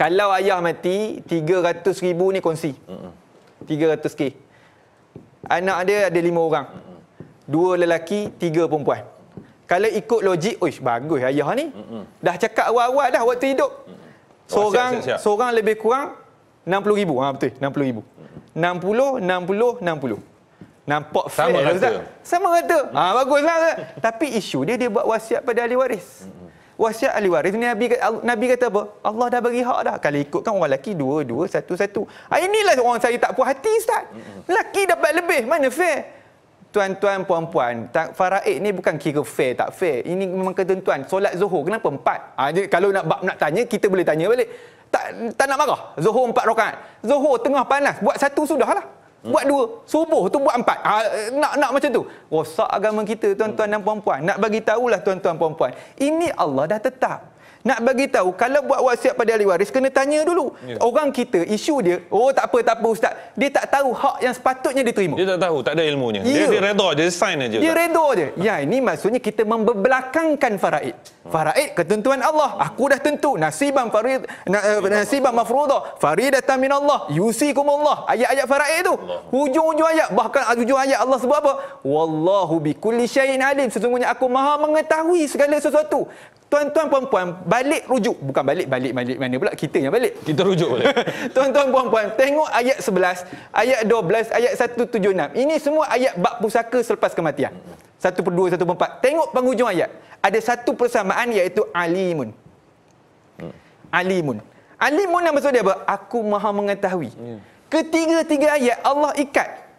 Kalau ayah mati, 300 ribu ni kongsi. Mm-hmm. 300k. Anak dia ada lima orang. Dua lelaki, tiga perempuan. Kalau ikut logik, oish bagus ayah ni. Mm-hmm. Dah cakap awal-awal dah waktu hidup. Mm-hmm. Seorang, oh, seorang lebih kurang 60 ribu. Ha, betul, 60 ribu. Mm-hmm. 60, 60, 60. Nampak fair Sama rata. Sama mm. rata. Ha, baguslah. Tapi isu dia, dia buat wasiat pada ahli waris. Hmm wasiat ahli waris ni Nabi kata, Nabi kata apa? Allah dah bagi hak dah. Kalau ikutkan orang lelaki dua, dua, satu, satu. Ah, inilah orang saya tak puas hati Ustaz. Lelaki dapat lebih. Mana fair? Tuan-tuan, puan-puan, faraid ni bukan kira fair tak fair. Ini memang ketentuan. Solat zuhur, kenapa empat? Ha, ah, jadi kalau nak nak tanya, kita boleh tanya balik. Tak, tak nak marah? Zuhur empat rokat. Zuhur tengah panas, buat satu sudah lah. Buat dua. Subuh tu buat empat. Ha, nak nak macam tu. Rosak agama kita tuan-tuan dan puan-puan. Nak bagi tahulah tuan-tuan puan-puan. Ini Allah dah tetap nak bagi tahu kalau buat wasiat pada ahli waris kena tanya dulu yeah. orang kita isu dia oh tak apa tak apa ustaz dia tak tahu hak yang sepatutnya dia terima dia tak tahu tak ada ilmunya yeah. dia ya. dia redha je dia sign aja dia redha aja. ya ini maksudnya kita membebelakangkan faraid hmm. faraid ketentuan Allah aku dah tentu nasiban farid na, eh, nasiban mafruḍa faridatan min Allah yusikumullah ayat-ayat faraid tu hujung-hujung ayat bahkan ah, hujung ayat Allah sebut apa wallahu bikulli syai'in alim sesungguhnya aku maha mengetahui segala sesuatu Tuan-tuan puan-puan balik rujuk bukan balik balik balik mana pula kita yang balik. Kita rujuk balik. Tuan-tuan puan-puan tengok ayat 11, ayat 12, ayat 176. Ini semua ayat bak pusaka selepas kematian. 1 per 2, 1 per 4. Tengok penghujung ayat. Ada satu persamaan iaitu alimun. Hmm. Alimun. Alimun yang maksud dia apa? Aku maha mengetahui. Hmm. Ketiga-tiga ayat Allah ikat.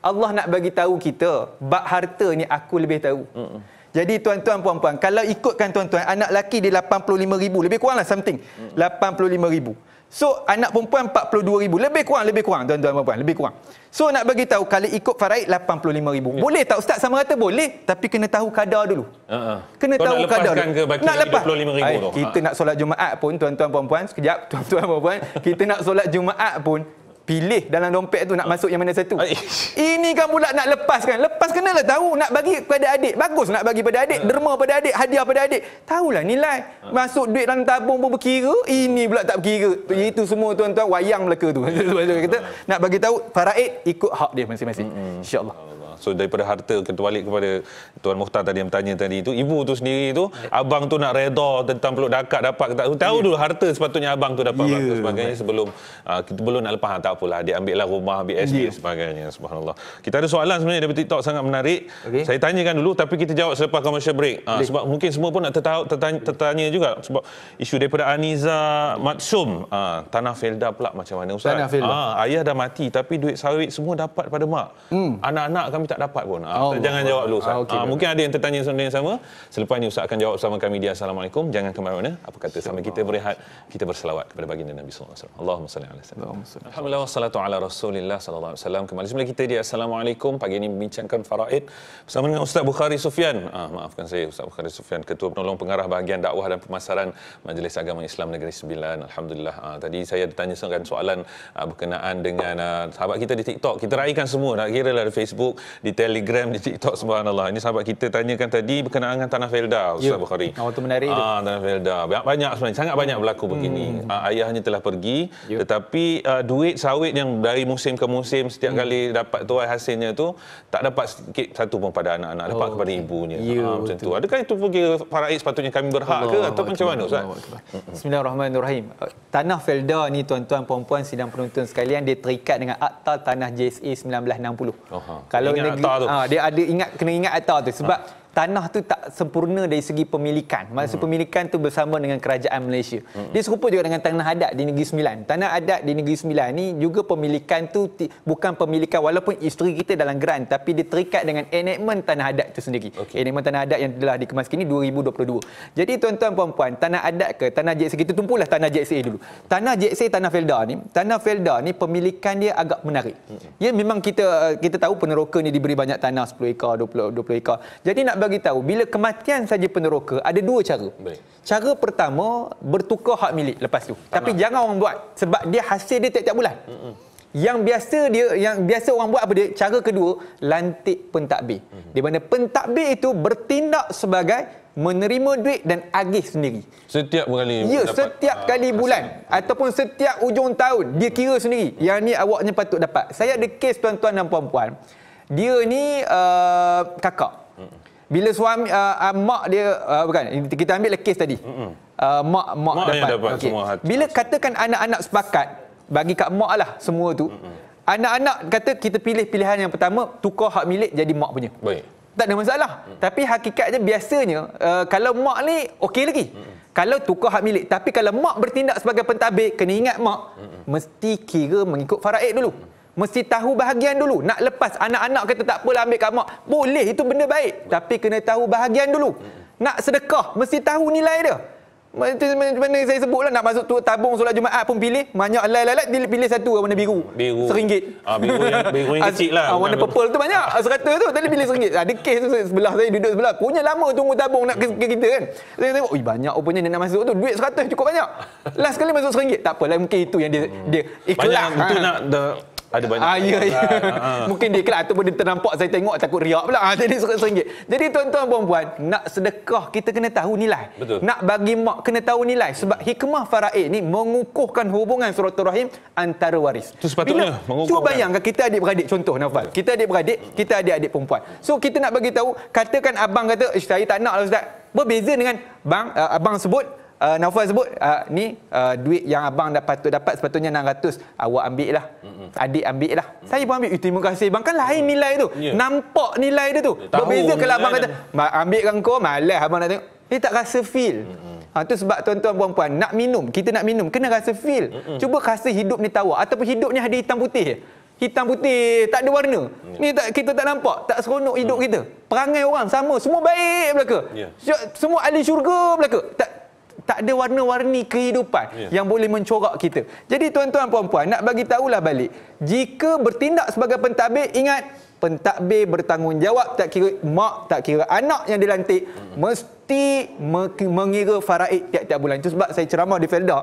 Allah nak bagi tahu kita bak harta ni aku lebih tahu. Hmm. Jadi tuan-tuan puan-puan, kalau ikutkan tuan-tuan, anak lelaki dia 85,000, lebih kuranglah something. 85,000. Hmm. So anak perempuan 42,000, lebih kurang, lebih kurang tuan-tuan puan-puan, lebih kurang. So nak bagi tahu kalau ikut faraid 85,000. Yeah. Boleh tak ustaz sama rata boleh, tapi kena tahu kadar dulu. Uh -huh. Kena Kau tahu kadar. Dulu. Ke baki nak lepas 25,000 Kita ha. nak solat Jumaat pun tuan-tuan puan-puan, sekejap tuan-tuan puan-puan, kita nak solat Jumaat pun pilih dalam dompet tu nak oh. masuk yang mana satu. Ini kan pula nak lepaskan. Lepas kena lah tahu nak bagi kepada adik. Bagus nak bagi kepada adik. Ah. Derma kepada adik. Hadiah kepada adik. Tahulah nilai. Ah. Masuk duit dalam tabung pun berkira. Ini pula tak berkira. Ah. Itu semua tuan-tuan wayang mereka tu. Kata, nak bagi tahu faraid ikut hak dia masing-masing. InsyaAllah. Allah. So daripada harta terbalik kepada Tuan Muhtar tadi yang bertanya tadi itu ibu tu sendiri itu yeah. abang tu nak reda tentang peluk dakak dapat tak tahu ya. dulu harta sepatutnya abang tu dapat yeah. sebagainya sebelum uh, kita belum nak lepas ah, tak apalah dia ambil lah rumah BSD yeah. sebagainya subhanallah. Kita ada soalan sebenarnya dari TikTok sangat menarik. Okay. Saya tanyakan dulu tapi kita jawab selepas commercial break. Uh, ah, okay. sebab mungkin semua pun nak tertanya, tertanya, tertanya juga sebab isu daripada Aniza Matsum uh, tanah Felda pula macam mana ustaz? Tanah Felda. Uh, ayah dah mati tapi duit sawit semua dapat pada mak. Hmm. Anak-anak kami tak dapat pun. Oh, tak, ah, jangan jawab dulu Ustaz. Ah, okay, ah, mungkin ada yang tertanya soalan yang sama. Selepas ini Ustaz akan jawab sama kami di Assalamualaikum. Jangan ke mana-mana. Apa kata sama kita berehat, kita berselawat kepada baginda Nabi SAW. Allahumma salli ala sallam. Alhamdulillah wassalatu ala rasulillah sallallahu alaihi wasallam. Kembali semula kita di Assalamualaikum. Pagi ini membincangkan faraid bersama dengan Ustaz Bukhari Sufian. Ah, maafkan saya Ustaz Bukhari Sufian, Ketua Penolong Pengarah Bahagian Dakwah dan Pemasaran Majlis Agama Islam Negeri Sembilan. Alhamdulillah. Ah, tadi saya ditanya soalan ah, berkenaan dengan ah, sahabat kita di TikTok. Kita raikan semua nak kira lah di Facebook di Telegram, di TikTok subhanallah. Ini sahabat kita tanyakan tadi berkenaan dengan Tanah Felda Ustaz yeah. Bukhari. ah, tu. Tanah Felda. Banyak, banyak sebenarnya. Sangat banyak hmm. begini. Hmm. Ah, ayahnya telah pergi yeah. tetapi ah, duit sawit yang dari musim ke musim setiap hmm. kali dapat tuai hasilnya tu tak dapat sedikit satu pun pada anak-anak. Oh. Dapat kepada ibunya. Yeah, ah, macam tu. Adakah itu pun faraid sepatutnya kami berhak Allah ke Allah ataupun Allah macam Allah mana Ustaz? Bismillahirrahmanirrahim. Tanah Felda ni tuan-tuan, puan-puan, sidang penonton sekalian dia terikat dengan Akta Tanah JSA 1960. Oh, ha. Kalau kena Ha, dia ada ah, ingat kena ingat atau tu sebab ha tanah tu tak sempurna dari segi pemilikan. Maksud hmm. pemilikan tu bersama dengan kerajaan Malaysia. Hmm. Dia serupa juga dengan tanah adat di Negeri Sembilan. Tanah adat di Negeri Sembilan ni juga pemilikan tu bukan pemilikan walaupun isteri kita dalam grant tapi dia terikat dengan enactment tanah adat itu sendiri. Okay. Enactment tanah adat yang telah dikemas kini 2022. Jadi tuan-tuan puan-puan, tanah adat ke tanah JSA kita tumpulah tanah JSA dulu. Tanah JSA tanah Felda ni, tanah Felda ni pemilikan dia agak menarik. Hmm. Ya memang kita kita tahu peneroka ni diberi banyak tanah 10 ekar, 20 20 ekar. Jadi nak bagi tahu bila kematian saja peneroka ada dua cara. Baik. Cara pertama bertukar hak milik lepas tu. Tanah. Tapi jangan orang buat sebab dia hasil dia tiap-tiap bulan. Mm -mm. Yang biasa dia yang biasa orang buat apa dia? Cara kedua lantik pentadbir. Mm -hmm. Di mana pentadbir itu bertindak sebagai menerima duit dan agih sendiri. Setiap kali Ya, setiap aa, ah, kali bulan hasil. ataupun setiap ujung tahun dia kira sendiri. Mm -hmm. Yang ni awaknya patut dapat. Saya ada kes tuan-tuan dan puan-puan. Dia ni uh, kakak. Mm -hmm bila suami uh, uh, mak dia uh, bukan kita ambil lah case tadi. Mm-hmm. Uh, mak mak, mak dapat, dapat okay. Bila katakan anak-anak sepakat bagi kat mak lah semua tu. Mm-hmm. Anak-anak kata kita pilih pilihan yang pertama tukar hak milik jadi mak punya. Baik. Tak ada masalah. Mm-hmm. Tapi hakikatnya biasanya uh, kalau mak ni okey lagi. Mm-hmm. Kalau tukar hak milik tapi kalau mak bertindak sebagai pentadbir kena ingat mak mm-hmm. mesti kira mengikut faraid dulu. mm mesti tahu bahagian dulu nak lepas anak-anak kata tak apalah ambil kat mak boleh itu benda baik tapi kena tahu bahagian dulu nak sedekah mesti tahu nilai dia macam mana saya sebut lah nak masuk tabung solat Jumaat pun pilih banyak lain-lain dia pilih satu lah, warna biru biru seringgit ah, biru, yang, biru yang kecil lah ah, warna purple tu banyak ah. serata tu tadi pilih seringgit ada ah, kes tu sebelah saya duduk sebelah punya lama tunggu tabung nak ke, ke kita kan saya tengok Oi, banyak rupanya dia nak masuk tu duit seratus cukup banyak last kali masuk seringgit tak apalah mungkin itu yang dia, dia ikhlas banyak ha. nak the ada banyak. Ah, ya, ya. Ah. Mungkin dia kelak ataupun dia ternampak saya tengok takut riak pula. Ha, jadi seratus ringgit. Jadi tuan-tuan puan-puan, nak sedekah kita kena tahu nilai. Betul. Nak bagi mak kena tahu nilai. Sebab hikmah faraid ni mengukuhkan hubungan suratul rahim antara waris. Itu sepatutnya mengukuhkan. Cuba bayangkan kita adik-beradik contoh Nafal. Kita adik-beradik, kita adik-adik perempuan. So kita nak bagi tahu, katakan abang kata, eh, saya tak nak lah Ustaz. Berbeza dengan bang, uh, abang sebut, uh, Naufal sebut uh, ni uh, duit yang abang dah patut dapat sepatutnya 600 awak ambil lah mm-hmm. adik ambil lah mm-hmm. saya pun ambil eh, terima kasih bang kan lain nilai tu yeah. nampak nilai dia tu Tahu berbeza kalau abang kata dah... ambil kan kau malas abang nak tengok dia tak rasa feel mm-hmm. Ha, tu sebab tuan-tuan puan-puan nak minum, kita nak minum, kena rasa feel. Mm-mm. Cuba rasa hidup ni tawa ataupun hidup ni ada hitam putih. Hitam putih, tak ada warna. Mm. Ni tak kita tak nampak, tak seronok hidup mm. kita. Perangai orang sama, semua baik belaka. Yeah. Ya. Semua ahli syurga belaka. Tak tak ada warna-warni kehidupan yeah. yang boleh mencorak kita. Jadi tuan-tuan puan-puan nak bagi tahulah balik. Jika bertindak sebagai pentadbir ingat pentadbir bertanggungjawab tak kira mak tak kira anak yang dilantik mm-hmm. mesti mengira faraid tiap-tiap bulan. Itu sebab saya ceramah di Felda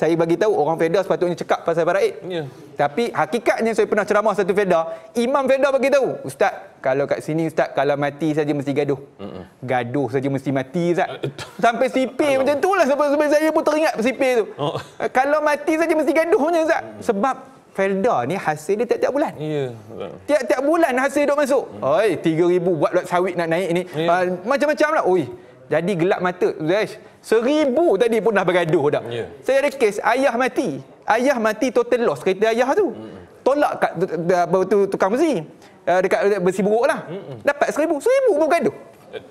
saya bagi tahu orang Fedah sepatutnya cakap pasal Faraid. Yeah. Tapi hakikatnya saya pernah ceramah satu Fedah, Imam Fedah bagi tahu, "Ustaz, kalau kat sini ustaz kalau mati saja mesti gaduh." Mm-mm. Gaduh saja mesti mati, ustaz. Eh, eh. Sampai sipir macam itulah sampai, sampai saya pun teringat sipir tu. Oh. Eh, kalau mati saja mesti gaduhnya, ustaz. Mm. Sebab Felda ni hasil dia tiap-tiap bulan. Yeah. Ya, tiap-tiap bulan hasil dok masuk. Hmm. Oi, 3000 buat buat sawit nak naik ni. Yeah. Ya. Uh, macam-macam lah. Oi, jadi gelap mata. Zaish, seribu tadi pun dah bergaduh dah. Yeah. Saya ada kes ayah mati. Ayah mati total loss kereta ayah tu. Mm-hmm. Tolak kat tu, apa tu tukang besi. Uh, dekat besi buruk lah. Mm-hmm. Dapat seribu. Seribu pun bergaduh. Eh.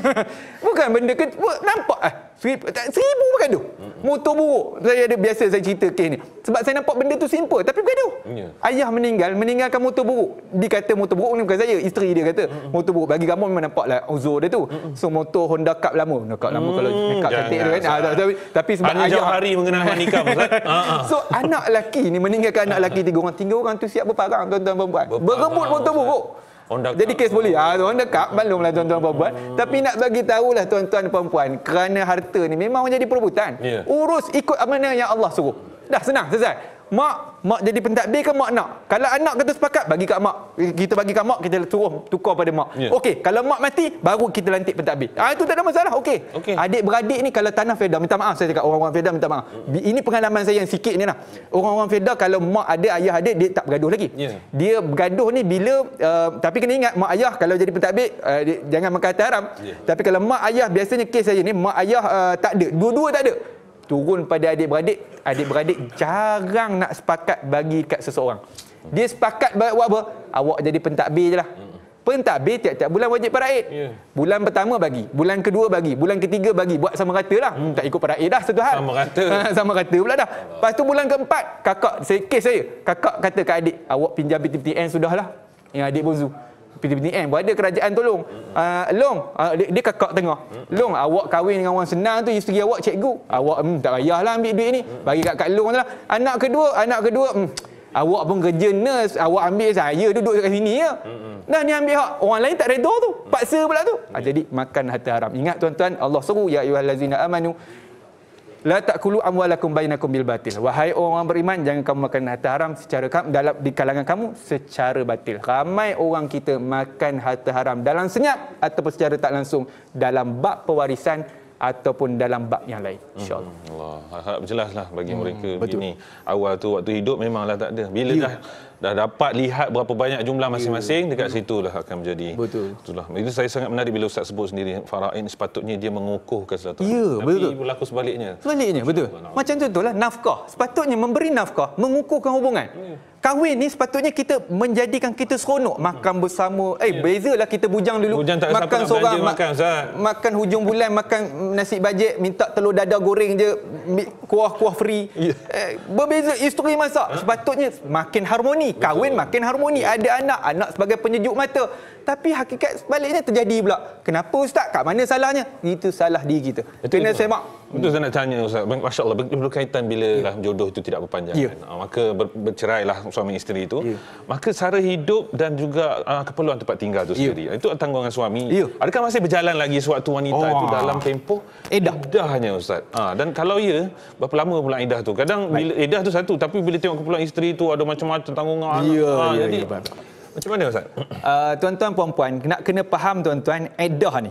Bukan benda ke, nampak eh. Seribu bergaduh hmm. Motor buruk Saya ada biasa saya cerita kes ni Sebab saya nampak benda tu simple Tapi bergaduh yeah. Ayah meninggal Meninggalkan motor buruk Dia kata motor buruk ni bukan saya Isteri dia kata hmm. Motor buruk Bagi kamu memang nampak lah Uzur dia tu hmm. So motor Honda Cup lama Honda Cup lama hmm. kalau Makeup mm, cantik tu kan lah, ah, tapi, tapi sebab Anu jauh hari mengenal manikam uh ah, ah. So anak lelaki ni Meninggalkan anak lelaki tiga orang Tiga orang tu siap berparang Tuan-tuan perempuan Berebut motor buruk Honda Jadi kes boleh. Ah ha, Honda Cup malumlah tuan-tuan puan-puan. Hmm. Tapi nak bagi tahulah tuan-tuan puan-puan kerana harta ni memang menjadi perebutan. Yeah. Urus ikut amanah yang Allah suruh dah senang selesai. Mak, mak jadi pentadbir ke mak nak? Kalau anak kata sepakat, bagi kat mak. Kita bagi kat mak, kita suruh tukar pada mak. Yeah. Okey, kalau mak mati, baru kita lantik pentadbir. Ah, itu tak ada masalah, okey. Okay. Adik-beradik ni kalau tanah feda, minta maaf saya cakap orang-orang feda minta maaf. Mm. Ini pengalaman saya yang sikit ni lah. Orang-orang feda kalau mak ada, ayah ada, dia tak bergaduh lagi. Yeah. Dia bergaduh ni bila, uh, tapi kena ingat mak ayah kalau jadi pentadbir, uh, jangan makan haram. Yeah. Tapi kalau mak ayah, biasanya kes saya ni, mak ayah uh, tak ada. Dua-dua tak ada turun pada adik-beradik, adik-beradik jarang nak sepakat bagi kat seseorang. Dia sepakat buat apa? Awak jadi pentadbir je lah. Pentadbir tiap-tiap bulan wajib paraid. Ya. Bulan pertama bagi, bulan kedua bagi, bulan ketiga bagi. Buat sama rata lah. Hmm, tak ikut paraid dah satu hal. Sama rata. Ha, sama rata pula dah. Lepas tu bulan keempat, kakak, kes saya, kakak kata kat adik, awak pinjam BTPTN sudahlah. Yang adik bozu. PTPTN buat ada kerajaan tolong. Uh, long, uh, dia, dia kakak tengah. Hmm. Long, ah, awak kahwin dengan orang senang tu isteri awak cikgu. Awak mm, tak payahlah ambil duit ni. Hmm. Bagi kat kat long lah. Anak kedua, anak kedua mm, awak pun kerja nurse, awak ambil saya duduk kat sini ya. Dah ni ambil hak. Orang lain tak redha tu. Paksa pula tu. Ha, jadi makan harta haram. Ingat tuan-tuan, Allah suruh ya ayyuhallazina amanu la takulu amwalakum bainakum bil batil wahai orang beriman jangan kamu makan harta haram secara dalam di kalangan kamu secara batil ramai orang kita makan harta haram dalam senyap ataupun secara tak langsung dalam bab pewarisan ataupun dalam bab yang lain insyaallah hmm, Allah harap jelaslah bagi hmm, mereka betul. ini awal tu waktu hidup memanglah tak ada bila ya. dah dah dapat lihat berapa banyak jumlah ya. masing-masing yeah. dekat hmm. situ lah akan menjadi betul itulah itu saya sangat menarik bila ustaz sebut sendiri faraid sepatutnya dia mengukuhkan satu ya betul tapi berlaku sebaliknya sebaliknya betul macam tu lah nafkah sepatutnya memberi nafkah mengukuhkan hubungan yeah. Hmm. kahwin ni sepatutnya kita menjadikan kita seronok makan hmm. bersama eh yeah. bezalah kita bujang dulu bujang tak makan seorang makan ma- makan hujung bulan makan nasi bajet minta telur dadar goreng je kuah-kuah free yeah. eh, berbeza isteri masak ha? sepatutnya makin harmoni harmoni, kahwin makin harmoni, ada anak, anak sebagai penyejuk mata tapi hakikat sebaliknya terjadi pula. Kenapa ustaz? Kat mana salahnya? Itu salah diri kita. Itu Kena semak. Betul saya nak tanya ustaz. Masya-Allah berkaitan bila yeah. Ya. jodoh itu tidak berpanjangan. Ya. Yeah. Maka lah suami isteri itu. Yeah. Maka cara hidup dan juga uh, keperluan tempat tinggal itu ya. sendiri. Ah, itu tanggungan suami. Yeah. Adakah masih berjalan lagi suatu wanita oh. itu dalam tempoh edah eh, edahnya ustaz? Ha, dan kalau ya berapa lama pula edah tu? Kadang bila, edah tu satu tapi bila tengok keperluan isteri itu ada macam-macam tanggungan. Yeah, ha, yeah, jadi yeah. Macam mana Ustaz? Uh, tuan-tuan, puan-puan, nak kena faham tuan-tuan, edah ni.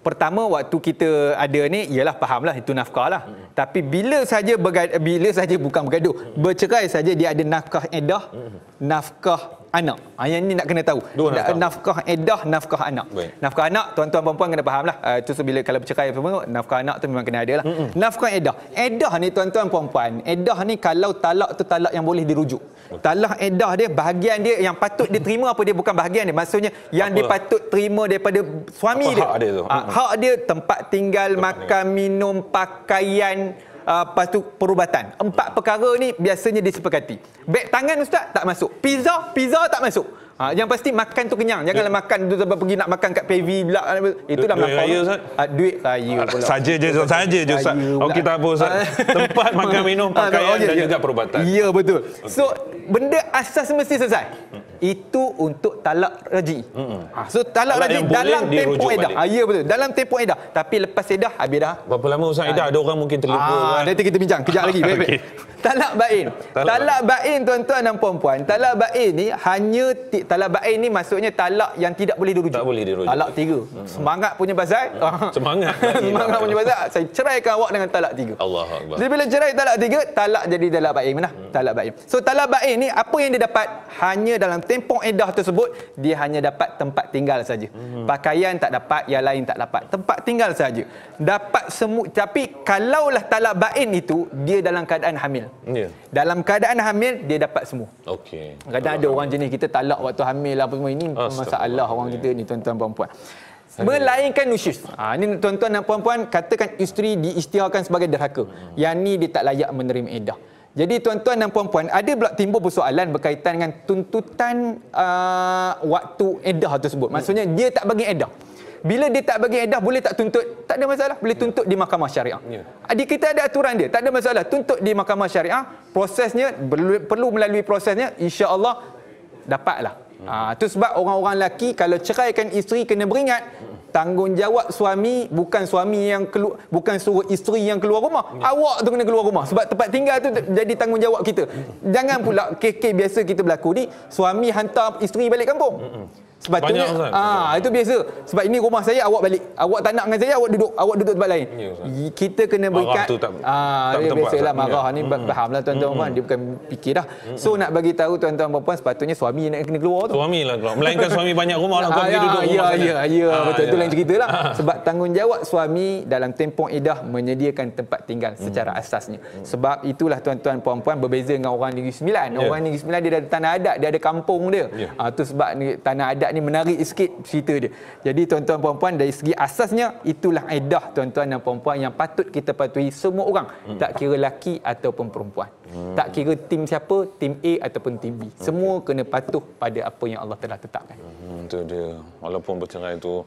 Pertama waktu kita ada ni ialah lah itu nafkah lah. hmm Tapi bila saja bila saja bukan bergaduh, mm bercerai saja dia ada nafkah edah, hmm nafkah anak. Ha, yang ini nak kena tahu. Dua nak nafkah edah, nafkah anak. Baik. Nafkah anak, tuan-tuan perempuan kena faham lah. Itu ah, uh, sebila kalau bercerai, nafkah anak tu memang kena ada lah. Mm -mm. Nafkah edah. Edah ni tuan-tuan perempuan, edah ni kalau talak tu talak yang boleh dirujuk. Talak edah dia, bahagian dia yang patut diterima apa dia bukan bahagian dia. Maksudnya yang Apalah. dia patut terima daripada suami apa dia. hak dia Ha, hak dia tempat tinggal, tempat makan, tinggal. minum, pakaian, Ah, lepas tu perubatan. Empat perkara ni biasanya disepakati. Beg tangan ustaz tak masuk. Pizza, pizza tak masuk. Ha, yang pasti makan tu kenyang. Janganlah ya. duit. makan tu sampai pergi nak makan kat PV pula. Itu dah lapar. Raya, ha, duit raya ah, pula. Saja je Ustaz. Saja je Ustaz. Okey tak apa Ustaz. Ha. Tempat makan minum ha, pakaian ha, oh, ya, okay, dan ya. juga perubatan. Ya betul. Okay. So benda asas mesti selesai. Hmm. Itu untuk talak raji. Hmm. So talak raji dalam tempoh edah. Ha, ya betul. Dalam tempoh edah. Tapi lepas edah habis dah. Berapa lama Ustaz edah ada orang mungkin terlupa. Ha, kan? Nanti kita bincang. Kejap lagi. Baik, Talak bain. talak, talak bain tuan-tuan dan puan-puan. Talak bain ni hanya talak bain ni maksudnya talak yang tidak boleh dirujuk. Tak boleh dirujuk. Talak tiga. Hmm. Semangat punya bazar. Hmm. Ah. Semangat. Semangat punya bazar. Saya ceraikan awak dengan talak tiga. Allah Akbar. Jadi bila cerai talak tiga, talak jadi talak bain. Mana? Hmm. Talak bain. So talak bain ni apa yang dia dapat hanya dalam tempoh edah tersebut, dia hanya dapat tempat tinggal saja. Hmm. Pakaian tak dapat, yang lain tak dapat. Tempat tinggal saja. Dapat semua tapi kalaulah talak bain itu dia dalam keadaan hamil. Yeah. Dalam keadaan hamil dia dapat semua. Okey. Kadang ada orang jenis kita talak waktu atau hamil apa semua ini masalah orang kita ni tuan-tuan puan-puan melainkan nusyus. Ha ini tuan-tuan dan puan-puan katakan isteri diisytiharkan sebagai derhaka. Hmm. Yang ni dia tak layak menerima iddah. Jadi tuan-tuan dan puan-puan ada pula timbul persoalan berkaitan dengan tuntutan uh, waktu iddah sebut. Maksudnya hmm. dia tak bagi iddah. Bila dia tak bagi iddah boleh tak tuntut? Tak ada masalah. Boleh ya. tuntut di mahkamah syariah. Ya. Adik yeah. kita ada aturan dia. Tak ada masalah. Tuntut di mahkamah syariah, prosesnya perlu melalui prosesnya insya-Allah dapatlah. Ah, ha, sebab orang-orang lelaki kalau cerai kan isteri kena beringat tanggungjawab suami bukan suami yang kelu- bukan suruh isteri yang keluar rumah. Ya. Awak tu kena keluar rumah sebab tempat tinggal tu jadi tanggungjawab kita. Jangan pula KK biasa kita berlaku ni suami hantar isteri balik kampung. mm sebab Sebetulnya ah itu biasa. Sebab ini rumah saya awak balik. Awak tak nak dengan saya awak duduk awak duduk tempat lain. Ya, kita kena berikan. ah ha, biasalah marah ni hmm. fahamlah tuan-tuan hmm. puan dia bukan fikir dah. So nak bagi tahu tuan-tuan puan sepatutnya suami nak kena keluar tu. Suamilah keluar. Melainkan suami banyak rumah lah kau pergi ah, duduk ya, rumah. Ya sana. ya ya ha, betul ya. tu lain cerita lah. Ah. Sebab tanggungjawab suami dalam tempoh idah menyediakan tempat tinggal hmm. secara hmm. asasnya. Sebab itulah tuan-tuan puan-puan berbeza dengan orang negeri Sembilan. Yeah. Orang negeri Sembilan dia ada tanah adat, dia ada kampung dia. Ya. Ah yeah. ha, tu sebab tanah adat budak ni menarik sikit cerita dia. Jadi tuan-tuan puan-puan dari segi asasnya itulah aidah tuan-tuan dan puan-puan yang patut kita patuhi semua orang hmm. tak kira lelaki ataupun perempuan. Hmm. Tak kira tim siapa, tim A ataupun tim B. Semua kena patuh pada apa yang Allah telah tetapkan. Hmm itu dia. Walaupun bercerai itu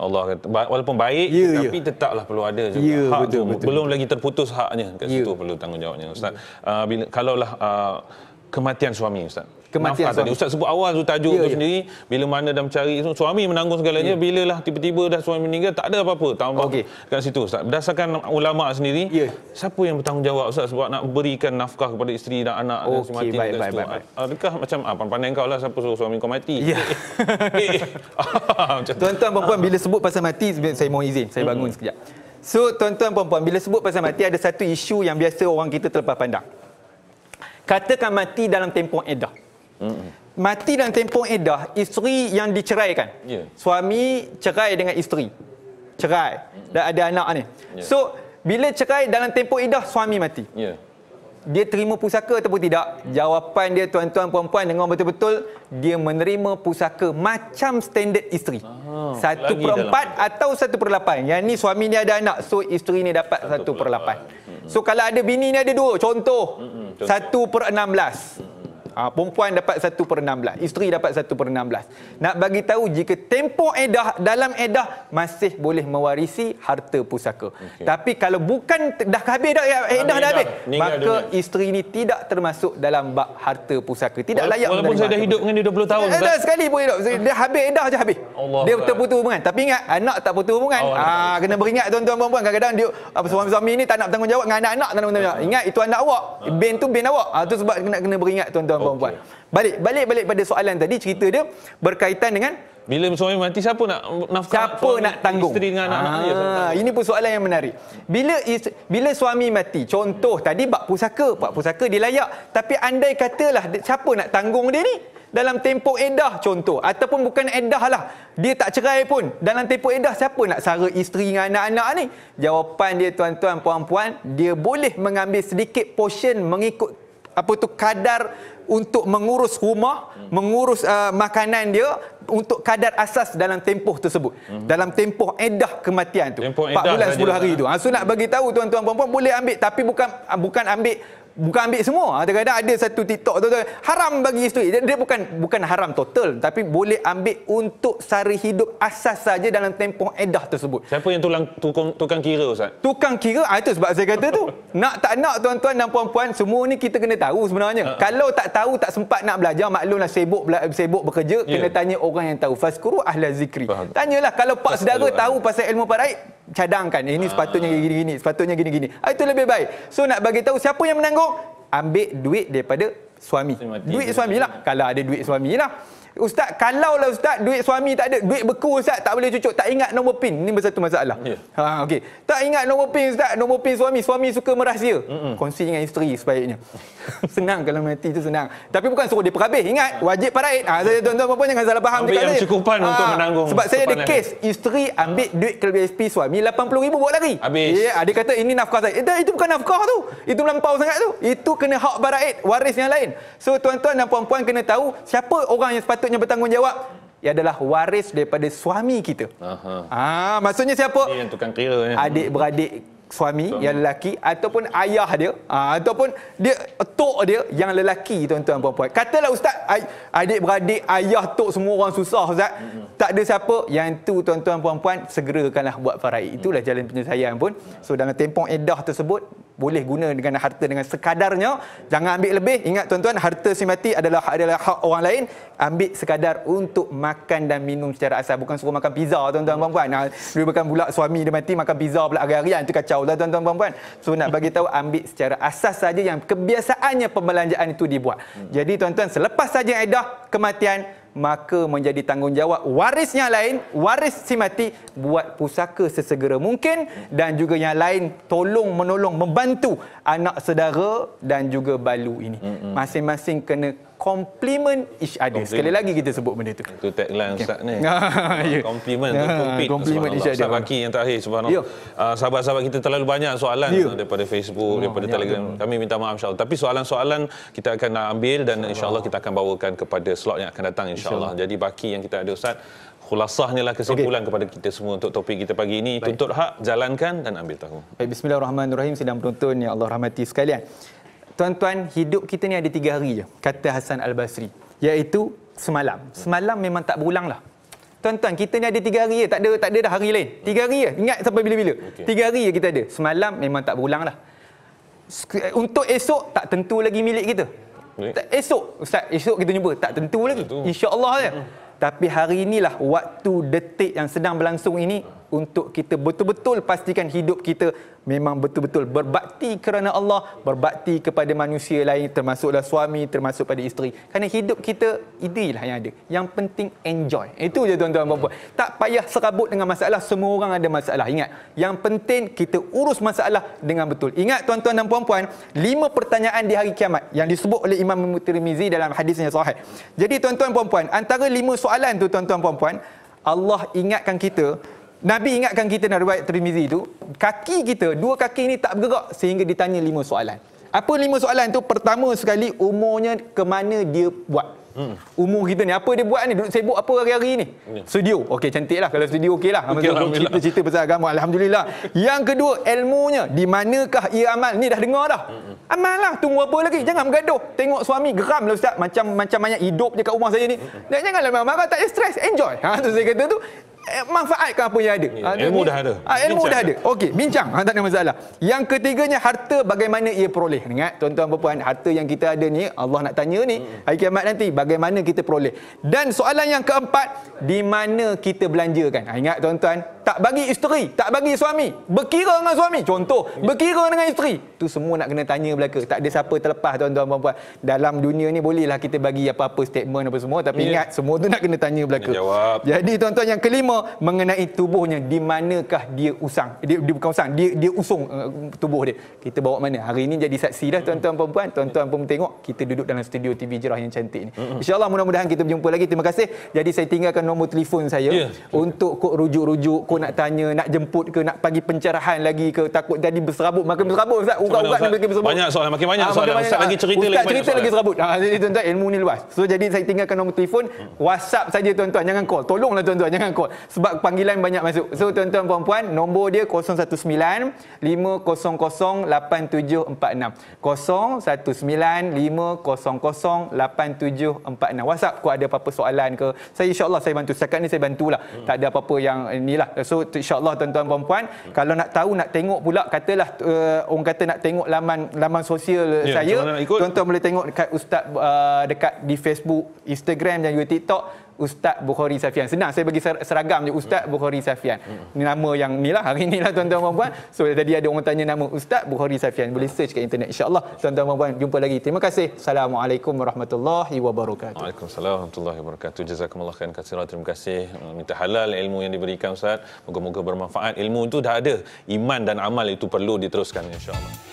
Allah kata walaupun baik ya, ya. tapi ya. tetaplah perlu ada juga ya, hak betul, betul, belum lagi terputus haknya kat ya. situ perlu tanggungjawabnya ustaz. Ya. Ah ya. uh, bila kalaulah uh, kematian suami ustaz kematian Maaf, tadi. Ustaz sebut awal tu tajuk yeah, tu yeah. sendiri bila mana dah mencari suami menanggung segalanya yeah. lah tiba-tiba dah suami meninggal tak ada apa-apa tambah okay. kat situ Ustaz. Berdasarkan ulama sendiri yeah. siapa yang bertanggungjawab Ustaz sebab nak berikan nafkah kepada isteri dan anak okay, dan si mati baik, baik, Adakah macam apa ah, pandai kau lah siapa suruh suami kau mati? Yeah. Ya. Eh, eh, eh. Tuan-tuan puan-puan bila sebut pasal mati saya mohon izin saya bangun mm-hmm. sekejap. So tuan-tuan puan-puan bila sebut pasal mati ada satu isu yang biasa orang kita terlepas pandang. Katakan mati dalam tempoh edah. Mm-mm. Mati dalam tempoh edah, isteri yang diceraikan. Yeah. Suami cerai dengan isteri. Cerai. Mm-mm. Dan ada anak ni. Yeah. So, bila cerai dalam tempoh edah, suami mati. Yeah. Dia terima pusaka ataupun tidak? Mm. Jawapan dia tuan-tuan puan-puan dengan betul-betul dia menerima pusaka macam standard isteri. Satu per empat atau satu per lapan. Yang ni suami ni ada anak. So isteri ni dapat satu per lapan. So kalau ada bini ni ada dua. Contoh. Satu per enam belas. Ha, perempuan dapat 1 per 16. Isteri dapat 1 per 16. Nak bagi tahu jika tempo edah dalam edah masih boleh mewarisi harta pusaka. Okay. Tapi kalau bukan dah habis dah ya, edah dah, dah habis. Maka dunia. isteri ini tidak termasuk dalam bab harta pusaka. Tidak Wala- layak. Walaupun saya dah hidup dengan dia 20 tahun. Eh, sekali pun hidup. Dia habis edah je habis. Allah dia putus hubungan. Tapi ingat anak tak putus hubungan. Oh, ah, ha, kena beringat tuan-tuan puan-puan. Kadang-kadang dia apa ya. suami-suami ni tak nak bertanggungjawab dengan anak-anak tanda-tanda. Ya. Ingat itu anak awak. Bin tu bin awak. Ah ha, tu sebab kena kena beringat tuan-tuan oh, okay. Balik balik balik pada soalan tadi cerita dia berkaitan dengan bila suami mati siapa nak nafkah siapa nak tanggung isteri dengan anak dia. Ah, ini pun soalan yang menarik. Bila is, bila suami mati contoh tadi bab pusaka bab pusaka dia layak tapi andai katalah siapa nak tanggung dia ni dalam tempoh edah contoh ataupun bukan edah lah dia tak cerai pun dalam tempoh edah siapa nak sara isteri dengan anak-anak ni jawapan dia tuan-tuan puan-puan dia boleh mengambil sedikit portion mengikut apa tu kadar untuk mengurus rumah, hmm. mengurus uh, makanan dia untuk kadar asas dalam tempoh tersebut. Hmm. Dalam tempoh edah kematian tu. Tempoh 4 bulan 10 hari lah. tu. Ha, so nak bagi tahu tuan-tuan puan-puan boleh ambil tapi bukan bukan ambil bukan ambil semua. Ah, kadang-kadang ada satu TikTok tu, haram bagi isteri. Dia, dia bukan bukan haram total tapi boleh ambil untuk sari hidup asas saja dalam tempoh edah tersebut. Siapa yang tulang tukang, tukang kira ustaz? Tukang kira ah itu sebab saya kata tu. nak tak nak tuan-tuan dan puan-puan semua ni kita kena tahu sebenarnya. Uh-huh. Kalau tak tahu tak sempat nak belajar maklumlah sibuk bela- sibuk bekerja yeah. kena tanya orang yang tahu. Fazkuru ahla zikri. Faham. Tanyalah kalau pak Fas saudara tahu pasal ilmu paraik cadangkan. Eh, ini uh-huh. sepatutnya gini-gini, sepatutnya gini-gini. Ah, itu lebih baik. So nak bagi tahu siapa yang menang ambil duit daripada suami. Duit suami lah. Kalau ada duit suami lah. Ustaz, kalau lah ustaz duit suami tak ada, duit beku ustaz tak boleh cucuk, tak ingat nombor pin. Ini satu masalah. Yeah. Ha okey. Tak ingat nombor pin ustaz, nombor pin suami. Suami suka merahsia. Mm-mm. Kongsi dengan isteri sebaiknya. senang kalau mati itu senang. Tapi bukan suruh dia perhabis. Ingat wajib paraid. Ah ha, saya tuan-tuan puan-puan jangan salah faham ambil yang cukupan ha, untuk menanggung. Sebab saya ada kes isteri ambil ha. duit kelebihan SP suami 80,000 buat lari. Habis. Ya, yeah, dia kata ini nafkah saya. Eh, itu bukan nafkah tu. Itu melampau sangat tu. Itu kena hak paraid waris yang lain. So tuan-tuan dan puan-puan kena tahu siapa orang yang sepatutnya sepatutnya bertanggungjawab ia adalah waris daripada suami kita. Aha. Ah, maksudnya siapa? Ini yang tukang kira ni. Ya. Adik beradik suami so, yang lelaki ataupun ayah dia ha, ataupun dia tok dia yang lelaki tuan-tuan puan-puan katalah ustaz adik beradik ayah tok semua orang susah ustaz mm-hmm. tak ada siapa yang tu tuan-tuan puan-puan segerakanlah buat faraid mm-hmm. itulah mm-hmm. jalan penyelesaian pun so dalam tempoh edah tersebut boleh guna dengan harta dengan sekadarnya jangan ambil lebih ingat tuan-tuan harta si mati adalah adalah hak orang lain ambil sekadar untuk makan dan minum secara asal bukan suruh makan pizza tuan-tuan puan-puan nah, dia makan pula suami dia mati makan pizza pula hari-harian itu kacau tahulah tuan-tuan puan-puan. So nak bagi tahu ambil secara asas saja yang kebiasaannya pembelanjaan itu dibuat. Hmm. Jadi tuan-tuan selepas saja iddah kematian maka menjadi tanggungjawab waris yang lain, waris si mati buat pusaka sesegera mungkin dan juga yang lain tolong menolong membantu anak saudara dan juga balu ini. Hmm, hmm. Masing-masing kena compliment each other. Compliment. Sekali lagi kita sebut benda tu. Itu tagline okay. Ustaz ni. yeah. Ya. Compliment yeah. tu compete. Compliment each other. Ustaz yang terakhir. Subhanallah. Yeah. Ya. Uh, sahabat-sahabat kita terlalu banyak soalan yeah. daripada Facebook, oh, daripada Telegram. Itu. Kami minta maaf insyaAllah. Tapi soalan-soalan kita akan ambil dan insyaAllah insya Allah kita akan bawakan kepada slot yang akan datang insyaAllah. Insya Jadi baki yang kita ada Ustaz. Kulasahnya lah kesimpulan okay. kepada kita semua untuk topik kita pagi ini. Baik. Tuntut hak, jalankan dan ambil tahu. Baik, Bismillahirrahmanirrahim. Sedang beruntun, Ya Allah rahmati sekalian tuan-tuan hidup kita ni ada tiga hari je kata Hasan Al-Basri iaitu semalam semalam memang tak berulang lah Tuan-tuan, kita ni ada tiga hari je. Tak ada, tak ada dah hari lain. Tiga hari je. Ingat sampai bila-bila. Okay. Tiga hari je kita ada. Semalam memang tak berulang lah. Eh, untuk esok, tak tentu lagi milik kita. Okay. Esok, Ustaz, esok kita cuba. Tak tentu lagi. InsyaAllah je. Mm. Tapi hari inilah waktu detik yang sedang berlangsung ini, untuk kita betul-betul pastikan hidup kita memang betul-betul berbakti kerana Allah, berbakti kepada manusia lain termasuklah suami, termasuk pada isteri. Kerana hidup kita idilah yang ada. Yang penting enjoy. Itu je tuan-tuan dan puan Tak payah serabut dengan masalah, semua orang ada masalah. Ingat, yang penting kita urus masalah dengan betul. Ingat tuan-tuan dan puan-puan, lima pertanyaan di hari kiamat yang disebut oleh Imam Tirmizi dalam hadisnya sahih. Jadi tuan-tuan dan puan-puan, antara lima soalan tu tuan-tuan dan puan-puan, Allah ingatkan kita Nabi ingatkan kita dalam riwayat Tirmizi tu, kaki kita, dua kaki ni tak bergerak sehingga ditanya lima soalan. Apa lima soalan tu? Pertama sekali umurnya ke mana dia buat? Hmm. Umur kita ni apa dia buat ni? Duduk sibuk apa hari-hari ni? Hmm. Studio. Okey cantiklah kalau studio okeylah. Okay, Maksud, alhamdulillah. Kita cerita pasal agama. Alhamdulillah. Yang kedua, ilmunya. Di manakah ia amal? Ni dah dengar dah. Hmm. hmm. Amal lah. Tunggu apa lagi? Hmm. Jangan bergaduh. Tengok suami geram lah ustaz. Macam macam banyak hidup je kat rumah saya ni. Hmm. hmm. Janganlah marah-marah tak ada stres. Enjoy. Ha tu saya kata tu. Eh, manfaatkan apa yang ada. Ya, ha, ilmu dah ada. Ha, ilmu bincang. dah ada. Okey, bincang. Ha, tak ada masalah. Yang ketiganya, harta bagaimana ia peroleh. Ingat, eh, tuan-tuan dan puan harta yang kita ada ni, Allah nak tanya ni, hmm. hari kiamat nanti, bagaimana kita peroleh. Dan soalan yang keempat, di mana kita belanjakan. Ha, ingat, tuan-tuan, tak bagi isteri, tak bagi suami. Berkira dengan suami. Contoh, ya. berkira dengan isteri. Tu semua nak kena tanya belaka. Tak ada siapa terlepas, tuan-tuan dan puan Dalam dunia ni, bolehlah kita bagi apa-apa statement apa semua. Tapi yeah. ingat, semua tu nak kena tanya belaka. Jadi, tuan-tuan, yang kelima, mengenai tubuhnya di manakah dia usang dia, dia bukan usang dia dia usung eh, tubuh dia kita bawa mana hari ini jadi saksi dah tuan-tuan puan-puan tuan-tuan pun tengok kita duduk dalam studio TV Jerah yang cantik ni insyaallah mudah-mudahan kita berjumpa lagi terima kasih jadi saya tinggalkan nombor telefon saya yeah. Ya, untuk kok rujuk-rujuk kok nak tanya nak jemput ke nak pagi pencerahan lagi ke takut jadi berserabut makin berserabut ustaz urat-urat nak berserabut banyak soalan makin banyak ah, soalan ustaz lagi cerita lagi cerita soalan. lagi serabut ha jadi tuan ilmu ni luas so jadi saya tinggalkan nombor telefon hmm. WhatsApp saja tuan-tuan jangan call tolonglah tuan-tuan jangan call sebab panggilan banyak masuk. So tuan-tuan puan-puan, nombor dia 019 5008746. WhatsApp kau ada apa-apa soalan ke? Saya insya-Allah saya bantu. Sekarang ni saya bantulah. Hmm. Tak ada apa-apa yang inilah. Eh, so insya-Allah tuan-tuan puan-puan, hmm. kalau nak tahu nak tengok pula katalah uh, orang kata nak tengok laman laman sosial yeah, saya. Tuan-tuan boleh tengok dekat ustaz uh, dekat di Facebook, Instagram dan juga TikTok. Ustaz Bukhari Safian. Senang saya bagi seragam je Ustaz hmm. Bukhari Safian. Hmm. Ini nama yang ni lah hari ni lah tuan-tuan dan puan. So tadi ada orang tanya nama Ustaz Bukhari Safian. Boleh search kat internet insya-Allah. Tuan-tuan dan puan jumpa lagi. Terima kasih. Assalamualaikum warahmatullahi wabarakatuh. Waalaikumsalam warahmatullahi wabarakatuh. Jazakumullah khairan katsiran. Terima kasih. Eh, minta halal ilmu yang diberikan Ustaz. Moga-moga bermanfaat. Ilmu itu dah ada. Iman dan amal itu perlu diteruskan insya-Allah.